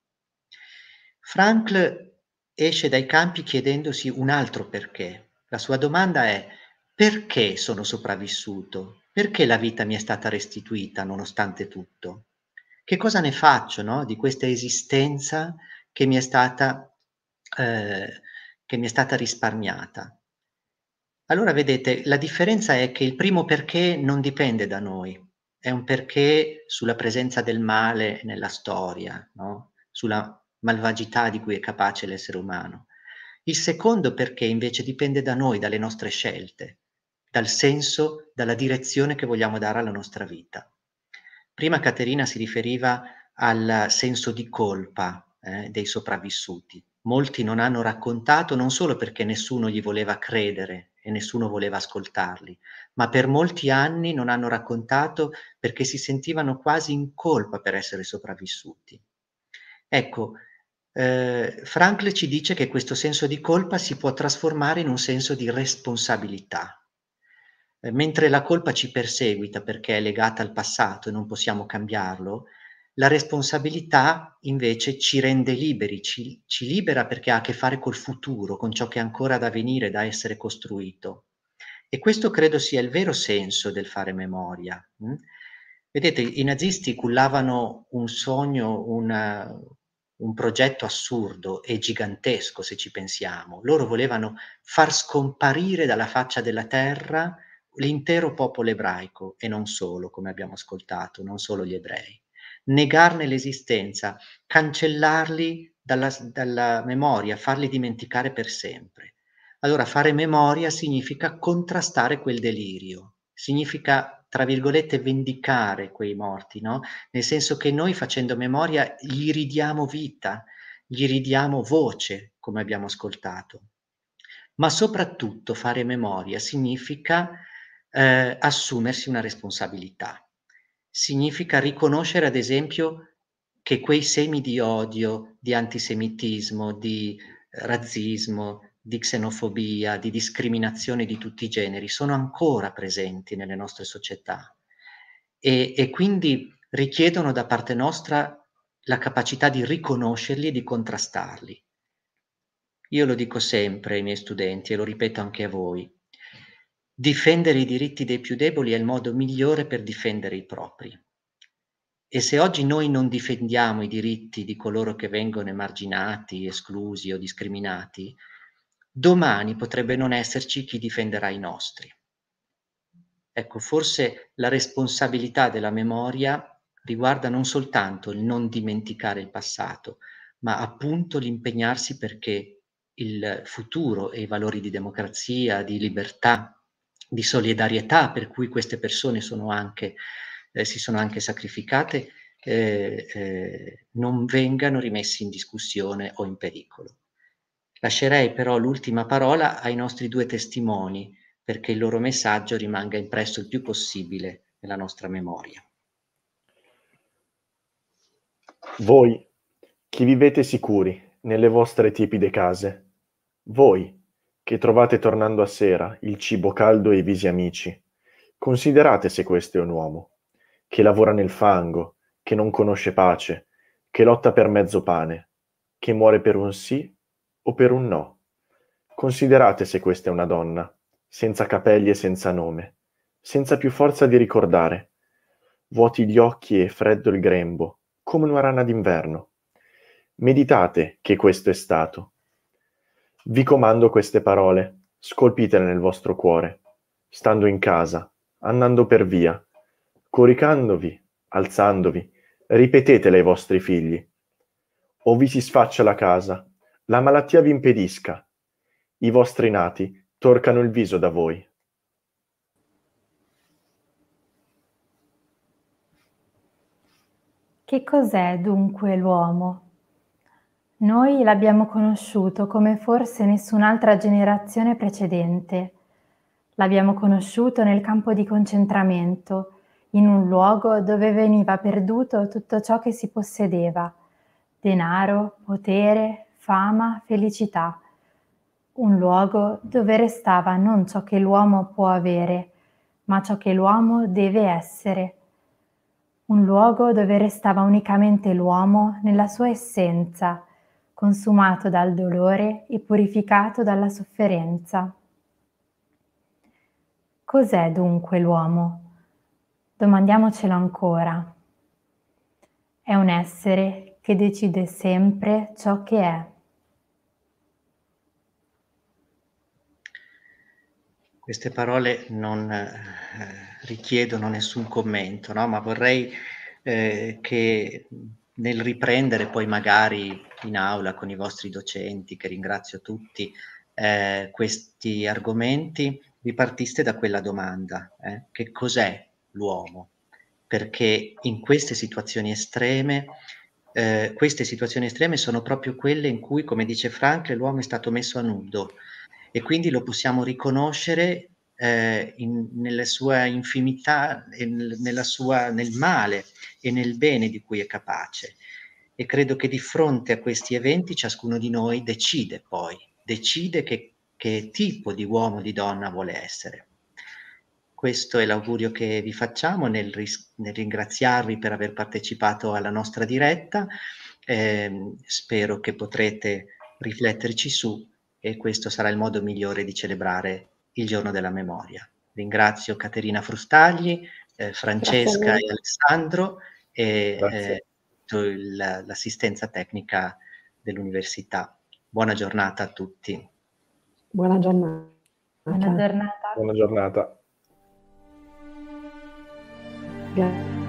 Frankl esce dai campi chiedendosi un altro perché. La sua domanda è perché sono sopravvissuto? Perché la vita mi è stata restituita nonostante tutto? che cosa ne faccio no? di questa esistenza che mi è stata, eh, che mi è stata risparmiata? Allora vedete, la differenza è che il primo perché non dipende da noi, è un perché sulla presenza del male nella storia, no? sulla malvagità di cui è capace l'essere umano. Il secondo perché invece dipende da noi, dalle nostre scelte, dal senso, dalla direzione che vogliamo dare alla nostra vita. Prima Caterina si riferiva al senso di colpa eh, dei sopravvissuti. Molti non hanno raccontato non solo perché nessuno gli voleva credere e nessuno voleva ascoltarli, ma per molti anni non hanno raccontato perché si sentivano quasi in colpa per essere sopravvissuti. Ecco, eh, Frankl ci dice che questo senso di colpa si può trasformare in un senso di responsabilità, eh, mentre la colpa ci perseguita perché è legata al passato e non possiamo cambiarlo, la responsabilità invece ci rende liberi, ci, ci, libera perché ha a che fare col futuro, con ciò che è ancora da venire, da essere costruito. E questo credo sia il vero senso del fare memoria. Hm? Vedete, i nazisti cullavano un sogno, una, un progetto assurdo e gigantesco, se ci pensiamo. Loro volevano far scomparire dalla faccia della terra l'intero popolo ebraico e non solo, come abbiamo ascoltato, non solo gli ebrei. Negarne l'esistenza, cancellarli dalla, dalla memoria, farli dimenticare per sempre. Allora fare memoria significa contrastare quel delirio, significa tra virgolette vendicare quei morti, no? Nel senso che noi facendo memoria gli ridiamo vita, gli ridiamo voce, come abbiamo ascoltato. Ma soprattutto fare memoria significa eh, assumersi una responsabilità. Significa riconoscere, ad esempio, che quei semi di odio, di antisemitismo, di razzismo, di xenofobia, di discriminazione di tutti i generi sono ancora presenti nelle nostre società e, e quindi richiedono da parte nostra la capacità di riconoscerli e di contrastarli. Io lo dico sempre ai miei studenti e lo ripeto anche a voi. Difendere i diritti dei più deboli è il modo migliore per difendere i propri. E se oggi noi non difendiamo i diritti di coloro che vengono emarginati, esclusi o discriminati, domani potrebbe non esserci chi difenderà i nostri. Ecco, forse la responsabilità della memoria riguarda non soltanto il non dimenticare il passato, ma appunto l'impegnarsi perché il futuro e i valori di democrazia, di libertà, di solidarietà per cui queste persone sono anche, eh, si sono anche sacrificate, eh, eh, non vengano rimessi in discussione o in pericolo. Lascerei però l'ultima parola ai nostri due testimoni perché il loro messaggio rimanga impresso il più possibile nella nostra memoria. Voi, chi vivete sicuri nelle vostre tipide case, voi che trovate tornando a sera, il cibo caldo e i visi amici. Considerate se questo è un uomo, che lavora nel fango, che non conosce pace, che lotta per mezzo pane, che muore per un sì o per un no. Considerate se questa è una donna, senza capelli e senza nome, senza più forza di ricordare, vuoti gli occhi e freddo il grembo, come una rana d'inverno. Meditate che questo è stato, vi comando queste parole, scolpitele nel vostro cuore, stando in casa, andando per via, coricandovi, alzandovi, ripetetele ai vostri figli. O vi si sfaccia la casa, la malattia vi impedisca, i vostri nati torcano il viso da voi. Che cos'è dunque l'uomo? Noi l'abbiamo conosciuto come forse nessun'altra generazione precedente. L'abbiamo conosciuto nel campo di concentramento, in un luogo dove veniva perduto tutto ciò che si possedeva, denaro, potere, fama, felicità. Un luogo dove restava non ciò che l'uomo può avere, ma ciò che l'uomo deve essere. Un luogo dove restava unicamente l'uomo nella sua essenza, consumato dal dolore e purificato dalla sofferenza. Cos'è dunque l'uomo? Domandiamocelo ancora. È un essere che decide sempre ciò che è. Queste parole non eh, richiedono nessun commento, no? ma vorrei eh, che nel riprendere poi magari in aula con i vostri docenti, che ringrazio tutti, eh, questi argomenti, vi partiste da quella domanda, eh? che cos'è l'uomo? Perché in queste situazioni estreme, eh, queste situazioni estreme sono proprio quelle in cui, come dice Frank, l'uomo è stato messo a nudo e quindi lo possiamo riconoscere eh, in, nella sua infinità, in, nella sua, nel male e nel bene di cui è capace. E credo che di fronte a questi eventi ciascuno di noi decide poi, decide che, che tipo di uomo o di donna vuole essere. Questo è l'augurio che vi facciamo nel, ris- nel ringraziarvi per aver partecipato alla nostra diretta. Eh, spero che potrete rifletterci su e questo sarà il modo migliore di celebrare il giorno della memoria. Ringrazio Caterina Frustagli, eh, Francesca e Alessandro e eh, l'assistenza tecnica dell'università. Buona giornata a tutti. Buona giornata. Buona giornata. Buona giornata. Grazie.